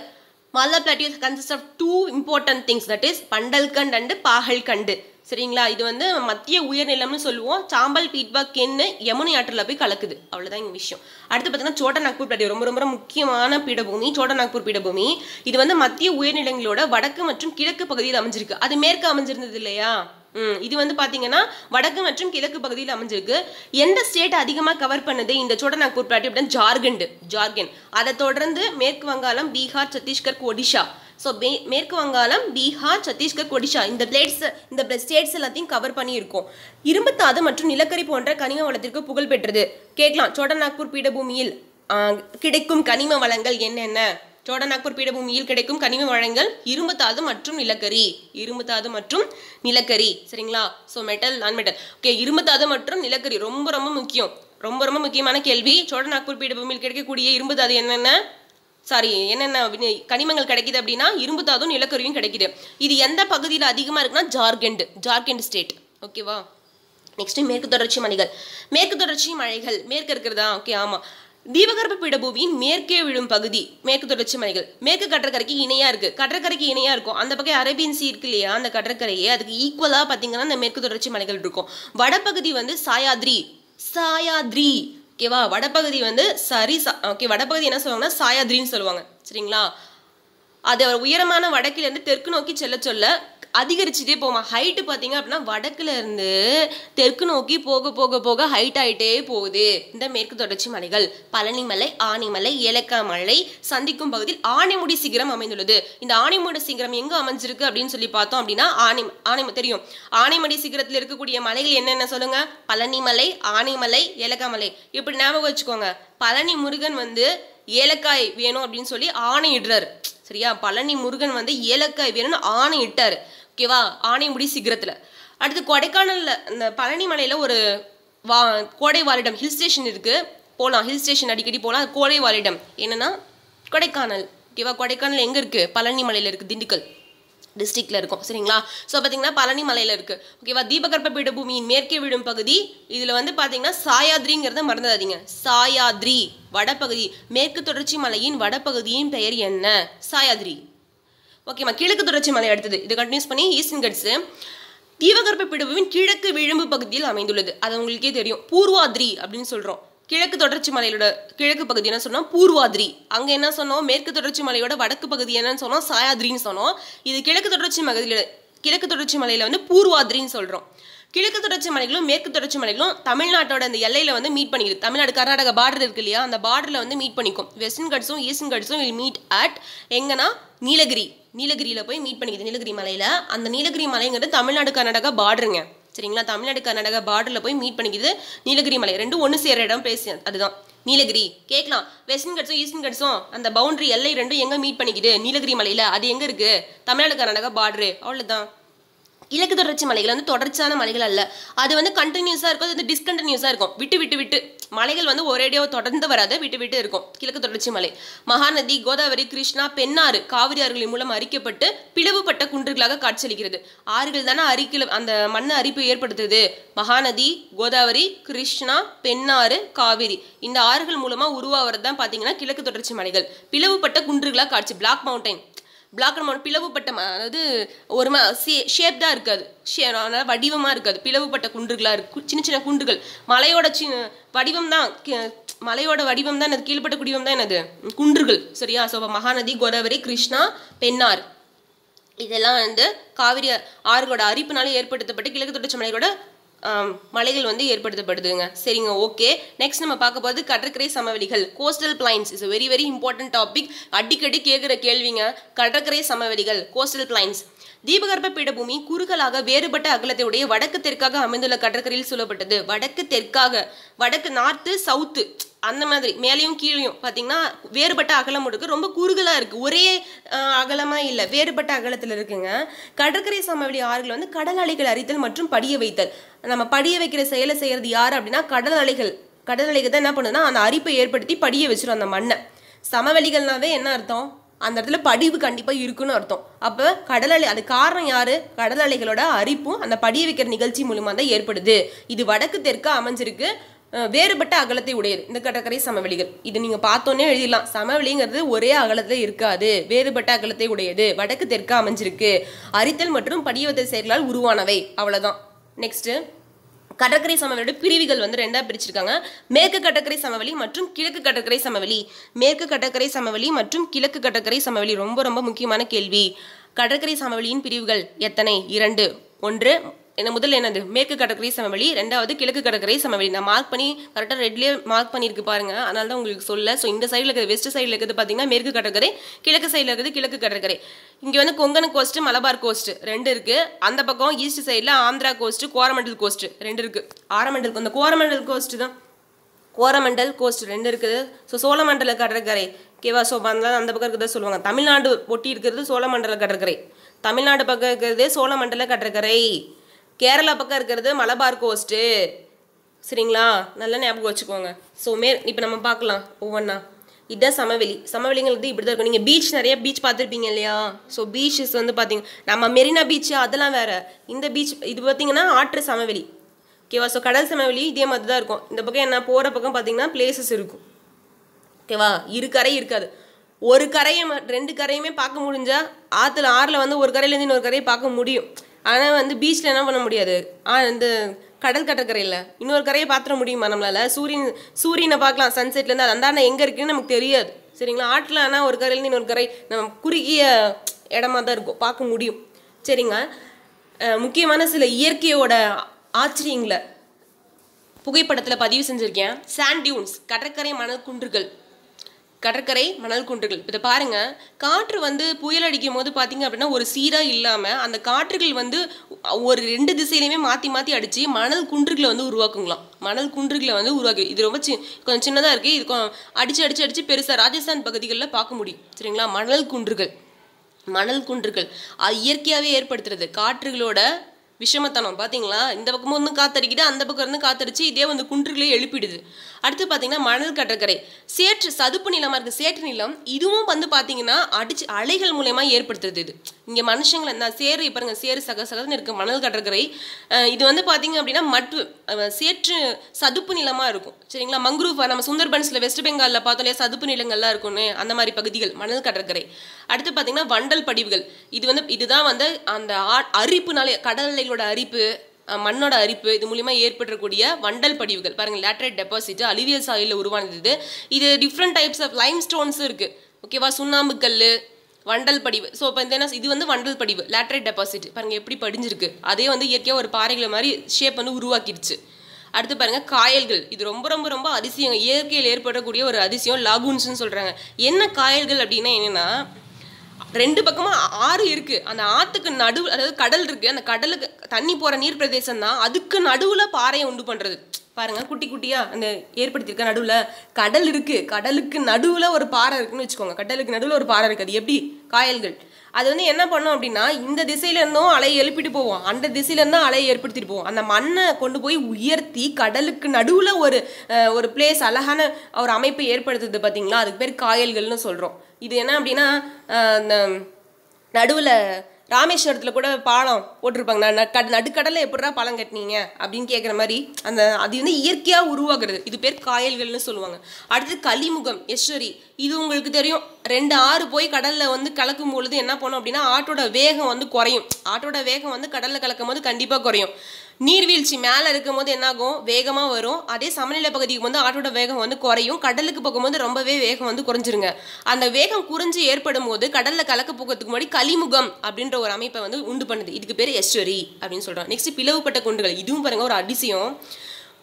மாதா plateau consist of two important things that is Bundelkhand and Baghelkhand சரிங்களா இது வந்து மத்திய உயர்நிலம்னு சொல்லுவோம் சாம்பல் பீட்பாக் கென்னு யமுனை ஆற்றில் போய் கலக்குது அவ்வளோதான் இங்கே விஷயம் அடுத்து பார்த்தீங்கன்னா சோட்ட நாக்பூர் பிளாட்டி ரொம்ப ரொம்ப முக்கியமான பீடபூமி சோட்ட நாக்பூர் பீடபூமி இது வந்து மத்திய உயர்நிலங்களோட வடக்கு மற்றும் கிழக்கு பகுதியில் அமைஞ்சிருக்கு அது மேற்கு அமைஞ்சிருந்தது இல்லையா இது வந்து பாத்தீங்கன்னா வடக்கு மற்றும் கிழக்கு பகுதியில் அமைஞ்சிருக்கு எந்த ஸ்டேட் அதிகமாக கவர் பண்ணுது இந்த சோட நான் கூப்பிட்டாட்டி ஜார்க்கண்ட் ஜார்க்கண்ட் அதை தொடர்ந்து மேற்கு வங்காளம் பீகார் சத்தீஸ்கர் ஒடிஷா ஸோ மே மேற்கு வங்காளம் பீகார் சத்தீஸ்கர் ஒடிஷா இந்த பிளேட்ஸ் இந்த ஸ்டேட்ஸ் எல்லாத்தையும் கவர் பண்ணியிருக்கோம் இரும்புத்தாது மற்றும் நிலக்கரி போன்ற கனிம வளத்திற்கு புகழ் பெற்றது கேட்கலாம் சோட நாக்பூர் பீடபூமியில் கிடைக்கும் கனிம வளங்கள் என்னென்ன சோடநாக்பூர் பீடபூமியில் கிடைக்கும் கனிம வளங்கள் இரும்பு தாது மற்றும் நிலக்கரி இரும்பு தாது மற்றும் நிலக்கரி சரிங்களா ஸோ மெட்டல் நான் மெட்டல் ஓகே இரும்பு தாது மற்றும் நிலக்கரி ரொம்ப ரொம்ப முக்கியம் ரொம்ப ரொம்ப முக்கியமான கேள்வி சோடநாக்பூர் பீடபூமியில் கிடைக்கக்கூடிய இரும்பு தாது என்னென்ன சாரி என்னென்ன கனிமங்கள் கிடைக்குது அப்படின்னா இரும்பு தாதும் நிலக்கரியும் கிடைக்குது இது எந்த பகுதியில் அதிகமாக இருக்குன்னா ஜார்க்கண்ட் ஜார்க்கண்ட் ஸ்டேட் ஓகேவா நெக்ஸ்ட் மேற்கு தொடர்ச்சி மலைகள் மேற்கு தொடர்ச்சி மலைகள் மேற்கு இருக்கிறதா ஓகே ஆமாம் தீபகற்ப பீடபூமியின் மேற்கே விழும் பகுதி மேற்கு தொடர்ச்சி மலைகள் மேற்கு கடற்கரைக்கு இணையா இருக்கு கடற்கரைக்கு இணையா இருக்கும் அந்த பக்கம் அரேபியன் சீ இருக்கு இல்லையா அந்த கடற்கரையே அதுக்கு ஈக்குவலா பாத்தீங்கன்னா அந்த மேற்கு தொடர்ச்சி மலைகள் இருக்கும் வடபகுதி வந்து சாயாத்ரி சாயாத்ரி ஓகேவா வடபகுதி வந்து சரி ஓகே வடபகுதி என்ன சொல்லுவாங்கன்னா சாயாத்ரின்னு சொல்லுவாங்க சரிங்களா அது உயரமான வடக்கிலேருந்து தெற்கு நோக்கி செல்ல சொல்ல அதிகரிச்சுட்டே போவான் ஹைட்டு பார்த்தீங்க அப்படின்னா வடக்குல இருந்து தெற்கு நோக்கி போக போக போக ஹைட் ஆகிட்டே போகுது இந்த மேற்கு தொடர்ச்சி மலைகள் பழனிமலை ஆனைமலை மலை சந்திக்கும் பகுதியில் ஆனைமுடி சிகரம் அமைந்துள்ளது இந்த ஆனைமுடி சிகரம் எங்கே அமைஞ்சிருக்கு அப்படின்னு சொல்லி பார்த்தோம் அப்படின்னா ஆனை ஆனை தெரியும் ஆனைமடி சிகரத்தில் இருக்கக்கூடிய மலைகள் என்னென்ன சொல்லுங்க பழனிமலை ஆனைமலை மலை இப்படி ஞாபகம் வச்சுக்கோங்க பழனி முருகன் வந்து ஏலக்காய் வேணும் அப்படின்னு சொல்லி ஆணையிடுறாரு சரியா பழனி முருகன் வந்து ஏலக்காய் வேணும்னு ஆணையிட்டார் ஓகேவா ஆனைமுடி சிகரத்தில் அடுத்து கொடைக்கானலில் இந்த பழனி மலையில் ஒரு வா கோடை வாரிடம் ஹில் ஸ்டேஷன் இருக்குது போகலாம் ஹில் ஸ்டேஷன் அடிக்கடி போகலாம் கோடை வாரிடம் என்னென்னா கொடைக்கானல் ஓகேவா கொடைக்கானல் எங்கே இருக்குது பழனி மலையில் இருக்குது திண்டுக்கல் டிஸ்ட்ரிக்டில் இருக்கும் சரிங்களா ஸோ பார்த்தீங்கன்னா பழனி மலையில் இருக்குது ஓகேவா தீபகற்ப பீடபூமியின் மேற்கே விடும் பகுதி இதில் வந்து பார்த்தீங்கன்னா சாயாத்ரிங்கிறத மறந்துடாதீங்க சாயாத்ரி வடபகுதி மேற்கு தொடர்ச்சி மலையின் வடபகுதியின் பெயர் என்ன சாயாத்ரி ஓகேம்மா கிழக்கு தொடர்ச்சி மலை அடுத்தது இது கண்டினியூஸ் பண்ணி ஈஸ்டன் கட்ஸு தீபகற்ப பிடுவின் கிழக்கு விழும்பு பகுதியில் அமைந்துள்ளது அது உங்களுக்கே தெரியும் பூர்வாத்ரி அப்படின்னு சொல்கிறோம் கிழக்கு தொடர்ச்சி மலையோட கிழக்கு பகுதி என்ன சொன்னோம் பூர்வாத்ரி அங்கே என்ன சொன்னோம் மேற்கு தொடர்ச்சி மலையோட வடக்கு பகுதி என்னன்னு சொன்னோம் சாயாத்ரின்னு சொன்னோம் இது கிழக்கு தொடர்ச்சி மகதியில் கிழக்கு தொடர்ச்சி மலையில் வந்து பூர்வாத்ரின்னு சொல்கிறோம் கிழக்கு தொடர்ச்சி மலைகளும் மேற்கு தொடர்ச்சி மலைகளும் தமிழ்நாட்டோட அந்த எல்லையில் வந்து மீட் பண்ணிக்குது தமிழ்நாடு கர்நாடக பார்டர் இருக்கு இல்லையா அந்த பார்டரில் வந்து மீட் பண்ணிக்கும் வெஸ்டர்ன் கட்ஸும் ஈஸ்டர்ன் கட்ஸும் இல் மீட் அட் எங்கன்னா நீலகிரி நீலகிரியில் போய் மீட் பண்ணிக்கிது நீலகிரி மலையில் அந்த நீலகிரி மலைங்கிறது தமிழ்நாடு கர்நாடகா பார்டருங்க சரிங்களா தமிழ்நாடு கர்நாடகா பார்டரில் போய் மீட் பண்ணிக்கிது நீலகிரி மலை ரெண்டும் ஒன்று சேர்ற இடம் பேசி அதுதான் நீலகிரி கேட்கலாம் வெஸ்டர்ன் கட்ஸும் ஈஸ்டர்ன் கட்ஸும் அந்த பவுண்டரி எல்லை ரெண்டும் எங்கே மீட் பண்ணிக்கிது நீலகிரி மலையில் அது எங்கே இருக்குது தமிழ்நாடு கர்நாடகா பார்டரு அவ்வளோதான் இலக்கு தொடர்ச்சி மலைகள் வந்து தொடர்ச்சியான மலைகள் அல்ல அது வந்து கண்டினியூஸாக இருக்கும் அது வந்து டிஸ்கண்டினியூஸாக இருக்கும் விட்டு விட்டு விட்டு மலைகள் வந்து ஒரேடியாக தொடர்ந்து வராது விட்டு விட்டு இருக்கும் கிழக்கு தொடர்ச்சி மலை மகாநதி கோதாவரி கிருஷ்ணா பெண்ணாறு காவிரி ஆறுகளின் மூலம் அரிக்கப்பட்டு பிளவுபட்ட குன்றுகளாக காட்சியளிக்கிறது ஆறுகள் தானே அரிக்கல அந்த மண் அரிப்பு ஏற்படுத்துது மகாநதி கோதாவரி கிருஷ்ணா பெண்ணாறு காவிரி இந்த ஆறுகள் மூலமாக உருவாகிறது தான் பார்த்தீங்கன்னா கிழக்கு தொடர்ச்சி மலைகள் பிளவுபட்ட குன்றுகளாக காட்சி block mountain block and mount பிளவுப்பட்ட அதாவது ஒரு ஷேப் தான் இருக்காது ஷே அதனால் வடிவமாக இருக்காது பிளவுப்பட்ட குன்றுகளாக இருக்கு சின்ன சின்ன குன்றுகள் மலையோட சி வடிவம் தான் மலையோட வடிவம் தான் எனது கீழ்பட்ட குடிவம் தான் எனது குன்றுகள் சரியா ஸோ மகாநதி கோதாவரி கிருஷ்ணா பெண்ணார் இதெல்லாம் வந்து காவிரி ஆறுகளோட அரிப்புனால ஏற்படுத்தப்பட்டு கிழக்கு தொடர்ச்சி மலையோட மலைகள் வந்து ஏற்படுத்தப்படுதுங்க சரிங்க ஓகே நெக்ஸ்ட் நம்ம பார்க்க போகிறது கடற்கரை சமவெளிகள் coastal plains is very very important topic அடிக்கடி கேட்குற கேள்விங்க கடற்கரை சமவெளிகள் கோஸ்டல் பிளைன்ஸ் தீபகற்ப பீடபூமி குறுகலாக வேறுபட்ட அகலத்தையுடைய வடக்கு தெற்காக அமைந்துள்ள கடற்கரையில் சூழப்பட்டது வடக்கு தெற்காக வடக்கு நார்த்து சவுத்து அந்த மாதிரி மேலேயும் கீழேயும் பார்த்தீங்கன்னா வேறுபட்ட அகலம் இருக்குது ரொம்ப குறுகலாக இருக்குது ஒரே அகலமாக இல்லை வேறுபட்ட அகலத்தில் இருக்குங்க கடற்கரை சமவெளி ஆறுகள் வந்து கடல் அலைகள் அறித்தல் மற்றும் படிய வைத்தல் நம்ம படிய வைக்கிற செயலை செய்கிறது யார் அப்படின்னா கடல் அலைகள் கடல் அலைகள் தான் என்ன பண்ணுதுன்னா அந்த அரிப்பை ஏற்படுத்தி படிய வச்சிடும் அந்த மண்ணை சமவெளிகள்னாவே என்ன அர்த்தம் அந்த இடத்துல படிவு கண்டிப்பாக இருக்குன்னு அர்த்தம் அப்போ கடல் அலை அது காரணம் யார் கடல் அலைகளோட அரிப்பும் அந்த படிய வைக்கிற நிகழ்ச்சி மூலிமா தான் ஏற்படுது இது வடக்கு தெற்கு அமைஞ்சிருக்கு வேறுபட்ட அகலத்தை உடையது இந்த கடற்கரை சமவெளிகள் இது நீங்கள் பார்த்தோன்னே எழுதிடலாம் சமவெளிங்கிறது ஒரே அகலத்தில் இருக்காது வேறுபட்ட அகலத்தை உடையது வடக்கு தெற்கு அமைஞ்சிருக்கு அரித்தல் மற்றும் படிவத்தை செயல்களால் உருவானவை அவ்வளோதான் நெக்ஸ்ட்டு கடற்கரை சமவெளியோட பிரிவுகள் வந்து ரெண்டாக பிரிச்சிருக்காங்க மேற்கு கடற்கரை சமவெளி மற்றும் கிழக்கு கடற்கரை சமவெளி மேற்கு கடற்கரை சமவெளி மற்றும் கிழக்கு கடற்கரை சமவெளி ரொம்ப ரொம்ப முக்கியமான கேள்வி கடற்கரை சமவெளியின் பிரிவுகள் எத்தனை இரண்டு ஒன்று என்ன முதல்ல என்னது மேற்கு கடற்கரை சமவெளி ரெண்டாவது கிழக்கு கடற்கரை சமவெளி நான் மார்க் பண்ணி கரெக்டாக ரெட்லேயே மார்க் பண்ணியிருக்கு பாருங்க அதனால தான் உங்களுக்கு சொல்ல ஸோ இந்த சைடில் இருக்கிறது வெஸ்ட் சைடில் இருக்கிறது பார்த்தீங்கன்னா மேற்கு கடற்கரை கிழக்கு சைடில் இருக்கிறது கிழக்கு கடற்கரை இங்கே வந்து கொங்கன் கோஸ்ட் மலபார் கோஸ்ட் ரெண்டு இருக்குது அந்த பக்கம் ஈஸ்ட் சைடில் ஆந்திரா கோஸ்ட் கோரமண்டல் கோஸ்ட் ரெண்டு இருக்குது ஆரமண்டல் அந்த கோரமண்டல் கோஸ்ட் தான் கோரமண்டல் கோஸ்ட் ரெண்டு இருக்குது ஸோ சோழமண்டல கடற்கரை கேவா ஸோ அதனால் அந்த பக்கம் இருக்கிறத சொல்லுவாங்க தமிழ்நாடு ஒட்டி இருக்கிறது சோழமண்டல கடற்கரை தமிழ்நாடு பக்கம் இருக்கிறது சோழமண்டல கடற்கரை கேரளா பக்கம் இருக்கிறது மலபார் கோஸ்ட்டு சரிங்களா நல்லா ஞாபகம் வச்சுக்கோங்க ஸோ மே இப்போ நம்ம பார்க்கலாம் ஒவ்வொன்றா இதுதான் சமவெளி சமவெளிங்கிறது இப்படி தான் இருக்கும் நீங்கள் பீச் நிறைய பீச் பார்த்துருப்பீங்க இல்லையா ஸோ பீச்சஸ் வந்து பார்த்தீங்க நம்ம மெரினா பீச் அதெல்லாம் வேறு இந்த பீச் இது பார்த்தீங்கன்னா ஆற்று சமவெளி ஓகேவா ஸோ கடல் சமவெளி இதே மாதிரி தான் இருக்கும் இந்த பக்கம் என்ன போகிற பக்கம் பார்த்தீங்கன்னா பிளேசஸ் இருக்கும் ஓகேவா இரு கரை இருக்காது ஒரு கரையை ரெண்டு கரையுமே பார்க்க முடிஞ்சால் ஆற்றுல ஆறில் வந்து ஒரு கரையிலேருந்து இன்னொரு கரையை பார்க்க முடியும் ஆனால் வந்து பீச்சில் என்ன பண்ண முடியாது இந்த கடல் கடற்கரையில் இன்னொரு கரையை பார்த்துட முடியுமா நம்மளால் சூரியன் சூரியனை பார்க்கலாம் சன்செட்லேருந்து அது அந்தாண்ட எங்கே இருக்குன்னு நமக்கு தெரியாது சரிங்களா ஆட்டில் ஆனால் ஒரு கரையிலேருந்து இன்னொரு கரை நம்ம குறுகிய இடமா தான் இருக்கும் பார்க்க முடியும் சரிங்க முக்கியமான சில இயற்கையோட ஆச்சரியங்களை புகைப்படத்தில் பதிவு செஞ்சுருக்கேன் சாண்ட் டியூன்ஸ் கடற்கரை மணல் குன்றுகள் கடற்கரை மணல் குன்றுகள் இப்போ பாருங்க காற்று வந்து புயல் அடிக்கும் போது பார்த்தீங்க அப்படின்னா ஒரு சீராக இல்லாமல் அந்த காற்றுகள் வந்து ஒரு ரெண்டு திசையிலையுமே மாற்றி மாற்றி அடித்து மணல் குன்றுகளை வந்து உருவாக்குங்களாம் மணல் குன்றுகளை வந்து உருவாக்கி இது ரொம்ப சி கொஞ்சம் சின்னதாக இருக்குது இது அடிச்சு அடிச்சு அடித்து பெருசாக ராஜஸ்தான் பகுதிகளில் பார்க்க முடியும் சரிங்களா மணல் குன்றுகள் மணல் குன்றுகள் அது இயற்கையாகவே ஏற்படுத்துறது காற்றுகளோட விஷமத்தனம் பார்த்தீங்களா இந்த பக்கமும் வந்து காத்தடிக்குது அந்த பக்கம் இருந்து காத்தடிச்சு இதே வந்து குன்றுகளே எழுப்பிடுது அடுத்து பார்த்தீங்கன்னா மணல் கடற்கரை சேற்று சதுப்பு நிலமாக இருக்குது சேற்று நிலம் இதுவும் வந்து பார்த்தீங்கன்னா அடிச்சு அலைகள் மூலயமா ஏற்படுத்துறது இது இங்கே மனுஷங்களை நான் சேரு பாருங்க சேறு சக சகதுன்னு இருக்குது மணல் கடற்கரை இது வந்து பார்த்தீங்க அப்படின்னா மட்டு சேற்று சதுப்பு நிலமாக இருக்கும் சரிங்களா மங்க்ரூவ் நம்ம சுந்தர்பன்ஸில் வெஸ்ட் பெங்காலில் பார்த்தோம் இல்லையா சதுப்பு நிலங்கள்லாம் இருக்கும்னு அந்த மாதிரி பகுதிகள் மணல் கடற்கரை அடுத்து பார்த்தீங்கன்னா வண்டல் படிவுகள் இது வந்து இதுதான் வந்து அந்த அரிப்புனாலே கடல் அலைகளோட அரிப்பு மண்ணோட அரிப்பு இது மூலிமா ஏற்படக்கூடிய வண்டல் படிவுகள் பாருங்கள் லேட்ரேட் டெபாசிட் அலிவியல் சாயில் உருவானது இது டிஃப்ரெண்ட் டைப்ஸ் ஆஃப் லைம் ஸ்டோன்ஸும் இருக்குது ஓகேவா சுண்ணாம்பு கல் வண்டல் படிவு ஸோ இப்போ என்ன இது வந்து வண்டல் படிவு லேட்ரைட் டெபாசிட் பாருங்கள் எப்படி படிஞ்சிருக்கு அதே வந்து இயற்கையாக ஒரு பாறைகளை மாதிரி ஷேப் வந்து உருவாக்கிடுச்சு அடுத்து பாருங்கள் காயல்கள் இது ரொம்ப ரொம்ப ரொம்ப அதிசயம் இயற்கையில் ஏற்படக்கூடிய ஒரு அதிசயம் லாகூன்ஸ்னு சொல்கிறாங்க என்ன காயல்கள் அப்படின்னா என்னென்னா ரெண்டு பக்கமும் ஆறு இருக்குது அந்த ஆற்றுக்கு நடு அதாவது கடல் இருக்குது அந்த கடலுக்கு தண்ணி போகிற நீர் பிரதேசம் தான் அதுக்கு நடுவில் பாறையை உண்டு பண்ணுறது பாருங்கள் குட்டி குட்டியாக அந்த ஏற்படுத்தியிருக்க நடுவில் கடல் இருக்குது கடலுக்கு நடுவில் ஒரு பாறை இருக்குன்னு வச்சுக்கோங்க கடலுக்கு நடுவில் ஒரு பாறை இருக்குது அது எப்படி காயல்கள் அது வந்து என்ன பண்ணோம் அப்படின்னா இந்த திசையிலேருந்தும் அலையை எழுப்பிட்டு போவோம் அந்த இருந்தும் அலையை ஏற்படுத்திட்டு போவோம் அந்த மண்ணை கொண்டு போய் உயர்த்தி கடலுக்கு நடுவில் ஒரு ஒரு பிளேஸ் அழகான ஒரு அமைப்பை ஏற்படுத்துது பாத்தீங்களா அதுக்கு பேர் காயல்கள்னு சொல்கிறோம் இது என்ன அப்படின்னா இந்த நடுவில் ராமேஸ்வரத்தில் கூட பாலம் போட்டிருப்பாங்க நான் கட் நடுக்கடலை எப்படா பாலம் கட்டினீங்க அப்படின்னு கேட்குற மாதிரி அந்த அது வந்து இயற்கையாக உருவாகிறது இது பேர் காயல்கள்னு சொல்லுவாங்க அடுத்து கலிமுகம் எஸ்வரி இது உங்களுக்கு தெரியும் ரெண்டு ஆறு போய் கடலில் வந்து கலக்கும் பொழுது என்ன பண்ணும் அப்படின்னா ஆட்டோட வேகம் வந்து குறையும் ஆட்டோட வேகம் வந்து கடலில் கலக்கும் போது கண்டிப்பாக குறையும் நீர்வீழ்ச்சி மேலே இருக்கும் போது என்னாகும் வேகமாக வரும் அதே சமநிலை பகுதிக்கு வந்து ஆட்டோட வேகம் வந்து குறையும் கடலுக்கு போகும்போது ரொம்பவே வேகம் வந்து குறைஞ்சிருங்க அந்த வேகம் குறைஞ்சி ஏற்படும் போது கடலில் கலக்க போகிறதுக்கு முன்னாடி கலிமுகம் அப்படின்ற ஒரு அமைப்பை வந்து உண்டு பண்ணுது இதுக்கு பேர் எஸ்வரி அப்படின்னு சொல்கிறோம் நெக்ஸ்ட் பிளவுபட்ட குண்டுகள் இதுவும் பாருங்கள் ஒரு அதிசயம்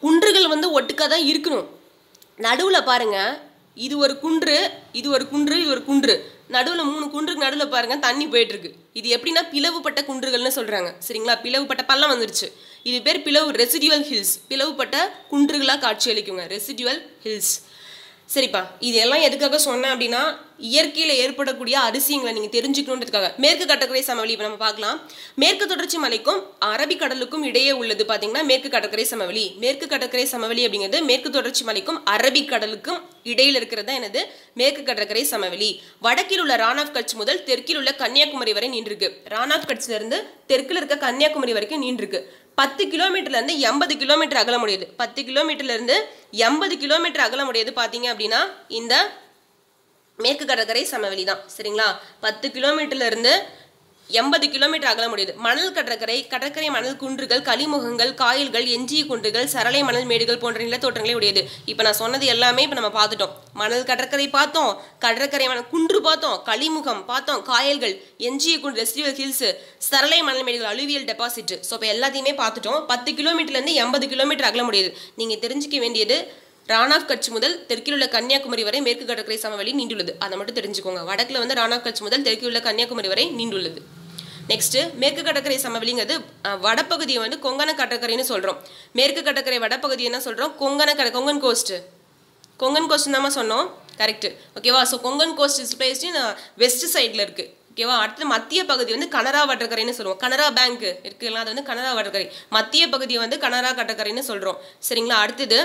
குன்றுகள் வந்து ஒட்டுக்காக தான் இருக்கணும் நடுவில் பாருங்கள் இது ஒரு குன்று இது ஒரு குன்று இது ஒரு குன்று நடுவில் மூணு குன்றுக்கு நடுவில் பாருங்கள் தண்ணி போயிட்டுருக்கு இது எப்படின்னா பிளவுபட்ட குன்றுகள்னு சொல்கிறாங்க சரிங்களா பிளவுபட்ட பள்ளம் வந்துருச்சு இது பேர் பிளவு ரெசிடியூவல் ஹில்ஸ் பிளவுப்பட்ட குன்றுகளாக காட்சியளிக்குங்க ரெசிடியூவல் ஹில்ஸ் சரிப்பா இது எல்லாம் எதுக்காக சொன்னேன் அப்படின்னா இயற்கையில் ஏற்படக்கூடிய அரிசியங்களை நீங்கள் தெரிஞ்சுக்கணுன்றதுக்காக மேற்கு கடற்கரை சமவெளி இப்போ நம்ம பார்க்கலாம் மேற்கு தொடர்ச்சி மலைக்கும் அரபிக்கடலுக்கும் இடையே உள்ளது பார்த்தீங்கன்னா மேற்கு கடற்கரை சமவெளி மேற்கு கடற்கரை சமவெளி அப்படிங்கிறது மேற்கு தொடர்ச்சி மலைக்கும் அரபிக்கடலுக்கும் இடையில் இருக்கிறது தான் எனது மேற்கு கடற்கரை சமவெளி வடக்கில் உள்ள ரான் ஆஃப் கட்ச் முதல் தெற்கில் உள்ள கன்னியாகுமரி வரை நின்றுருக்கு ரான் ஆஃப் கட்ச்லேருந்து தெற்கில் இருக்க கன்னியாகுமரி வரைக்கும் நின்றுருக்கு பத்து கிலோமீட்டர்லேருந்து எண்பது கிலோமீட்டர் அகல முடியுது பத்து கிலோமீட்டர்லேருந்து எண்பது கிலோமீட்டர் அகல முடியுது பார்த்தீங்க அப்படின்னா இந்த மேற்கு கடற்கரை சமவெளி தான் சரிங்களா பத்து கிலோமீட்டர்லேருந்து எண்பது கிலோமீட்டர் அகல முடியுது மணல் கடற்கரை கடற்கரை மணல் குன்றுகள் களிமுகங்கள் காயல்கள் எஞ்சிய குன்றுகள் சரளை மணல் மேடுகள் போன்ற நிலத்தோட்டங்களே உடையது இப்போ நான் சொன்னது எல்லாமே இப்போ நம்ம பார்த்துட்டோம் மணல் கடற்கரை பார்த்தோம் கடற்கரை மணல் குன்று பார்த்தோம் களிமுகம் பார்த்தோம் காயல்கள் எஞ்சிய குன்று ரெசிடிவல் ஹில்ஸ் சரளை மணல் மேடுகள் அலுவியல் டெபாசிட் ஸோ இப்போ எல்லாத்தையுமே பார்த்துட்டோம் பத்து கிலோமீட்டர்லேருந்து எண்பது கிலோமீட்டர் அகல முடியுது நீங்கள் தெரிஞ்சுக்க வேண்டியது ரான் கட்சி முதல் தெற்கில் உள்ள கன்னியாகுமரி வரை மேற்கு கடற்கரை சமவெளி நீண்டுள்ளது அதை மட்டும் தெரிஞ்சுக்கோங்க வடக்கில் வந்து ரான் கட்சி முதல் தெற்கில் உள்ள கன்னியாகுமரி வரை நீண்டுள்ளது நெக்ஸ்ட்டு மேற்கு கடற்கரை சமவெளிங்கிறது வடப்பகுதியை வந்து கொங்கன கடற்கரைன்னு சொல்கிறோம் மேற்கு கடற்கரை வடப்பகுதி என்ன சொல்கிறோம் கொங்கன கட கொங்கன் கோஸ்ட்டு கொங்கன் கோஸ்ட் தான் சொன்னோம் கரெக்ட் ஓகேவா so Konkan coast is place west சைடில் இருக்குது ஓகேவா அடுத்து மத்திய பகுதி வந்து கனரா வடற்கரைன்னு சொல்லுவோம் கனரா பேங்க் இருக்குல்ல அது வந்து கனரா வட்டக்கரை மத்திய பகுதியை வந்து கனரா கடற்கரைன்னு சொல்கிறோம் சரிங்களா அடுத்தது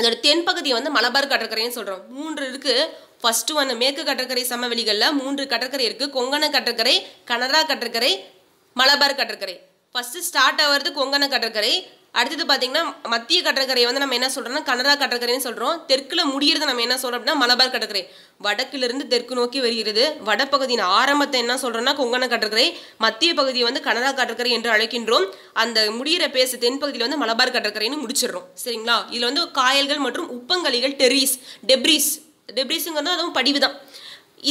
இதோட தென்பகுதியை வந்து மலபார் கடற்கரைன்னு சொல்கிறோம் மூன்று இருக்குது ஃபஸ்ட்டு வந்து மேற்கு கடற்கரை சமவெளிகளில் மூன்று கடற்கரை இருக்குது கொங்கண கடற்கரை கனரா கடற்கரை மலபார் கடற்கரை ஃபஸ்ட்டு ஸ்டார்ட் ஆகிறது கொங்கண கடற்கரை அடுத்தது பார்த்திங்கன்னா மத்திய கடற்கரையை வந்து நம்ம என்ன சொல்கிறோம்னா கனரா கடற்கரைன்னு சொல்கிறோம் தெற்கில் முடிகிறது நம்ம என்ன சொல்கிறோம் அப்படின்னா மலபார் கடற்கரை வடக்கிலிருந்து தெற்கு நோக்கி வருகிறது வடப்பகுதியின் ஆரம்பத்தை என்ன சொல்கிறோம்னா கொங்கண கடற்கரை மத்திய பகுதியை வந்து கனரா கடற்கரை என்று அழைக்கின்றோம் அந்த முடிகிற பேச தென்பகுதியில் வந்து மலபார் கடற்கரைன்னு முடிச்சிடுறோம் சரிங்களா இதில் வந்து காயல்கள் மற்றும் உப்பங்கலிகள் டெரிஸ் டெப்ரிஸ் டெப்ரிஸுங்கிறது அதுவும் படிவு தான்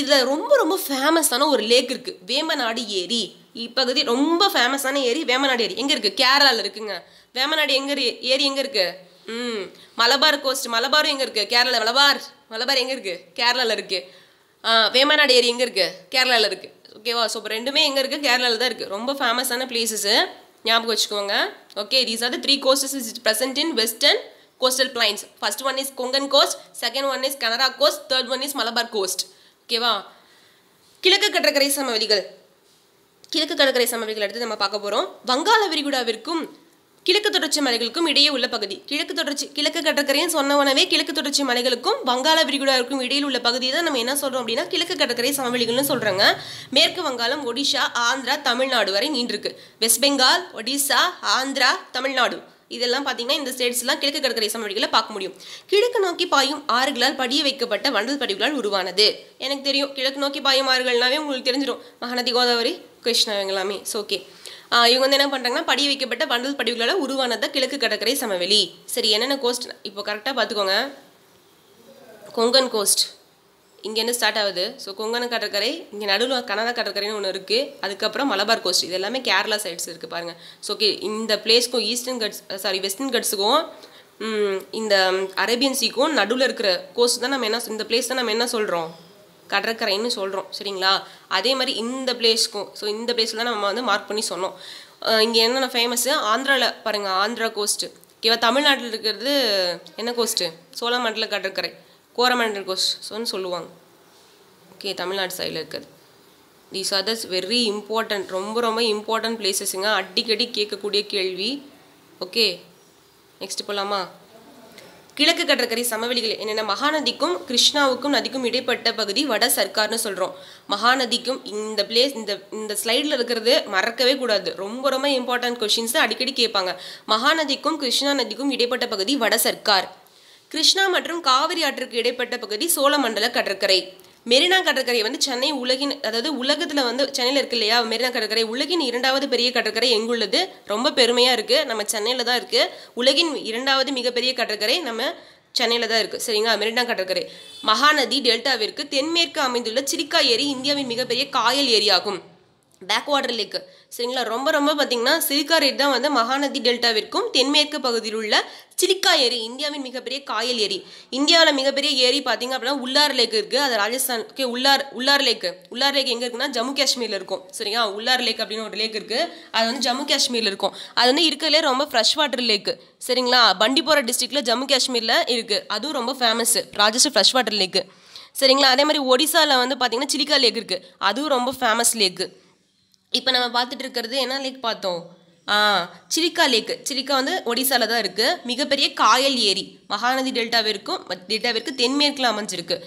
இதில் ரொம்ப ரொம்ப ஃபேமஸான ஒரு லேக் இருக்குது வேமநாடு ஏரி இப்பகுதி ரொம்ப ஃபேமஸான ஏரி வேமநாடு ஏரி எங்கே இருக்குது கேரளாவில் இருக்குங்க வேமநாடு எங்கே ஏரி எங்கே இருக்குது ம் மலபார் கோஸ்ட் மலபாரும் எங்கே இருக்குது கேரளா மலபார் மலபார் எங்கே இருக்குது கேரளாவில் இருக்குது வேமநாடு ஏரி எங்கே இருக்குது கேரளாவில் இருக்குது ஓகேவா ஸோ இப்போ ரெண்டுமே எங்கே இருக்குது கேரளாவில் தான் இருக்குது ரொம்ப ஃபேமஸான பிளேசஸ் ஞாபகம் வச்சுக்கோங்க okay these are three coasts is present in western coastal plains first one is Konkan coast second one is Kanara coast third one is Malabar coast ஓகேவா கிழக்கு கடற்கரை சமவெளிகள் கிழக்கு கடற்கரை சமவெளிகள் எடுத்து நம்ம பார்க்க போகிறோம் வங்காள விரிகுடாவிற்கும் கிழக்கு தொடர்ச்சி மலைகளுக்கும் இடையே உள்ள பகுதி கிழக்கு தொடர்ச்சி கிழக்கு கடற்கரைன்னு சொன்னவனவே கிழக்கு தொடர்ச்சி மலைகளுக்கும் வங்காள விரிகுடாவிற்கும் இடையில் உள்ள பகுதியை தான் நம்ம என்ன சொல்கிறோம் அப்படின்னா கிழக்கு கடற்கரை சமவெளிகள்னு சொல்கிறாங்க மேற்கு வங்காளம் ஒடிஷா ஆந்திரா தமிழ்நாடு வரை நீண்டிருக்கு வெஸ்ட் பெங்கால் ஒடிசா ஆந்திரா தமிழ்நாடு இதெல்லாம் பார்த்தீங்கன்னா இந்த ஸ்டேட்ஸ்லாம் கிழக்கு கடற்கரை சமவெளிகளை பார்க்க முடியும் கிழக்கு நோக்கி பாயும் ஆறுகளால் படிய வைக்கப்பட்ட வண்டல் படிவுகளால் உருவானது எனக்கு தெரியும் கிழக்கு நோக்கி பாயும் ஆறுகள்னாவே உங்களுக்கு தெரிஞ்சிடும் மகாநதி கோதாவரி கிருஷ்ணா எல்லாமே ஓகே இவங்க வந்து என்ன பண்ணுறாங்கன்னா படி வைக்கப்பட்ட பண்டல் படிவுகளால் உருவானது கிழக்கு கடற்கரை சமவெளி சரி என்னென்ன கோஸ்ட் இப்போ கரெக்டாக பார்த்துக்கோங்க கொங்கன் கோஸ்ட் இங்கேருந்து ஸ்டார்ட் ஆகுது ஸோ கொங்கன் கடற்கரை இங்கே நடுவில் கனடா கடற்கரைன்னு ஒன்று இருக்குது அதுக்கப்புறம் மலபார் கோஸ்ட் இது எல்லாமே கேரளா சைட்ஸ் இருக்குது பாருங்கள் ஸோ ஓகே இந்த பிளேஸ்க்கும் ஈஸ்டர்ன் கட்ஸ் சாரி வெஸ்டர்ன் கட்ஸுக்கும் இந்த அரேபியன் சீக்கும் நடுவில் இருக்கிற கோஸ்ட் தான் நம்ம என்ன இந்த பிளேஸ் தான் நம்ம என்ன சொல்கிறோம் கடற்கரைன்னு சொல்கிறோம் சரிங்களா அதே மாதிரி இந்த பிளேஸ்க்கும் ஸோ இந்த பிளேஸில் தான் நம்ம வந்து மார்க் பண்ணி சொன்னோம் இங்கே என்னென்ன ஃபேமஸ்ஸு ஆந்திராவில் பாருங்கள் ஆந்திரா கோஸ்ட்டு ஓகேவா தமிழ்நாட்டில் இருக்கிறது என்ன கோஸ்ட்டு சோழமண்டல கடற்கரை கோரமண்டல் ஸோன்னு சொல்லுவாங்க ஓகே தமிழ்நாடு சைடில் இருக்கிறது these are thus very important ரொம்ப ரொம்ப இம்பார்ட்டண்ட் பிளேசஸுங்க அடிக்கடி கேட்கக்கூடிய கேள்வி ஓகே நெக்ஸ்ட் போகலாமா கிழக்கு கடற்கரை சமவெளிகள் என்னென்ன மகாநதிக்கும் கிருஷ்ணாவுக்கும் நதிக்கும் இடைப்பட்ட பகுதி வட சர்க்கார்னு சொல்கிறோம் மகாநதிக்கும் இந்த பிளேஸ் இந்த இந்த ஸ்லைடில் இருக்கிறது மறக்கவே கூடாது ரொம்ப ரொம்ப இம்பார்ட்டன்ட் கொஷின்ஸ் அடிக்கடி கேட்பாங்க மகாநதிக்கும் கிருஷ்ணா நதிக்கும் இடைப்பட்ட பகுதி வட சர்க்கார் கிருஷ்ணா மற்றும் காவிரி ஆற்றுக்கு இடைப்பட்ட பகுதி சோழமண்டல கடற்கரை மெரினா கடற்கரை வந்து சென்னை உலகின் அதாவது உலகத்தில் வந்து சென்னையில் இருக்கு இல்லையா மெரினா கடற்கரை உலகின் இரண்டாவது பெரிய கடற்கரை எங்குள்ளது ரொம்ப பெருமையாக இருக்குது நம்ம சென்னையில் தான் இருக்குது உலகின் இரண்டாவது மிகப்பெரிய கடற்கரை நம்ம சென்னையில் தான் இருக்குது சரிங்களா மெரினா கடற்கரை மகாநதி டெல்டாவிற்கு தென்மேற்கு அமைந்துள்ள சிரிக்கா ஏரி இந்தியாவின் மிகப்பெரிய காயல் ஏரியாகும் பேக் வாட்டர் லேக்கு சரிங்களா ரொம்ப ரொம்ப பார்த்தீங்கன்னா சிலிக்கா ஏரி தான் வந்து மகாநதி டெல்டாவிற்கும் தென்மேற்கு பகுதியில் உள்ள சிலிக்கா ஏரி இந்தியாவின் மிகப்பெரிய காயல் ஏரி இந்தியாவில் மிகப்பெரிய ஏரி பார்த்திங்க அப்படின்னா உள்ளார் லேக் இருக்குது அது ராஜஸ்தான் ஓகே உள்ளார் உள்ளார் லேக் உள்ளார் லேக் எங்கே இருக்குன்னா ஜம்மு காஷ்மீரில் இருக்கும் சரிங்களா உள்ளார் லேக் அப்படின்னு ஒரு லேக் இருக்குது அது வந்து ஜம்மு காஷ்மீரில் இருக்கும் அது வந்து இருக்கிறதுலே ரொம்ப ஃப்ரெஷ் வாட்டர் லேக்கு சரிங்களா பண்டிபோரா டிஸ்ட்ரிக்டில் ஜம்மு காஷ்மீரில் இருக்குது அதுவும் ரொம்ப famous Rajasthan fresh water lake சரிங்களா அதே மாதிரி ஒடிசாவில் வந்து பார்த்தீங்கன்னா சிலிக்கா லேக் இருக்குது அதுவும் ரொம்ப ஃபேமஸ் லேக்கு இப்போ நம்ம பார்த்துட்டு இருக்கிறது என்ன லேக் பார்த்தோம் சிரிக்கா லேக் சிரிக்கா வந்து ஒடிசாவில் தான் இருக்குது மிகப்பெரிய காயல் ஏரி மகாநதி டெல்டாவிற்கும் டெல்டாவிற்கு தென்மேற்கில் அமைஞ்சிருக்கு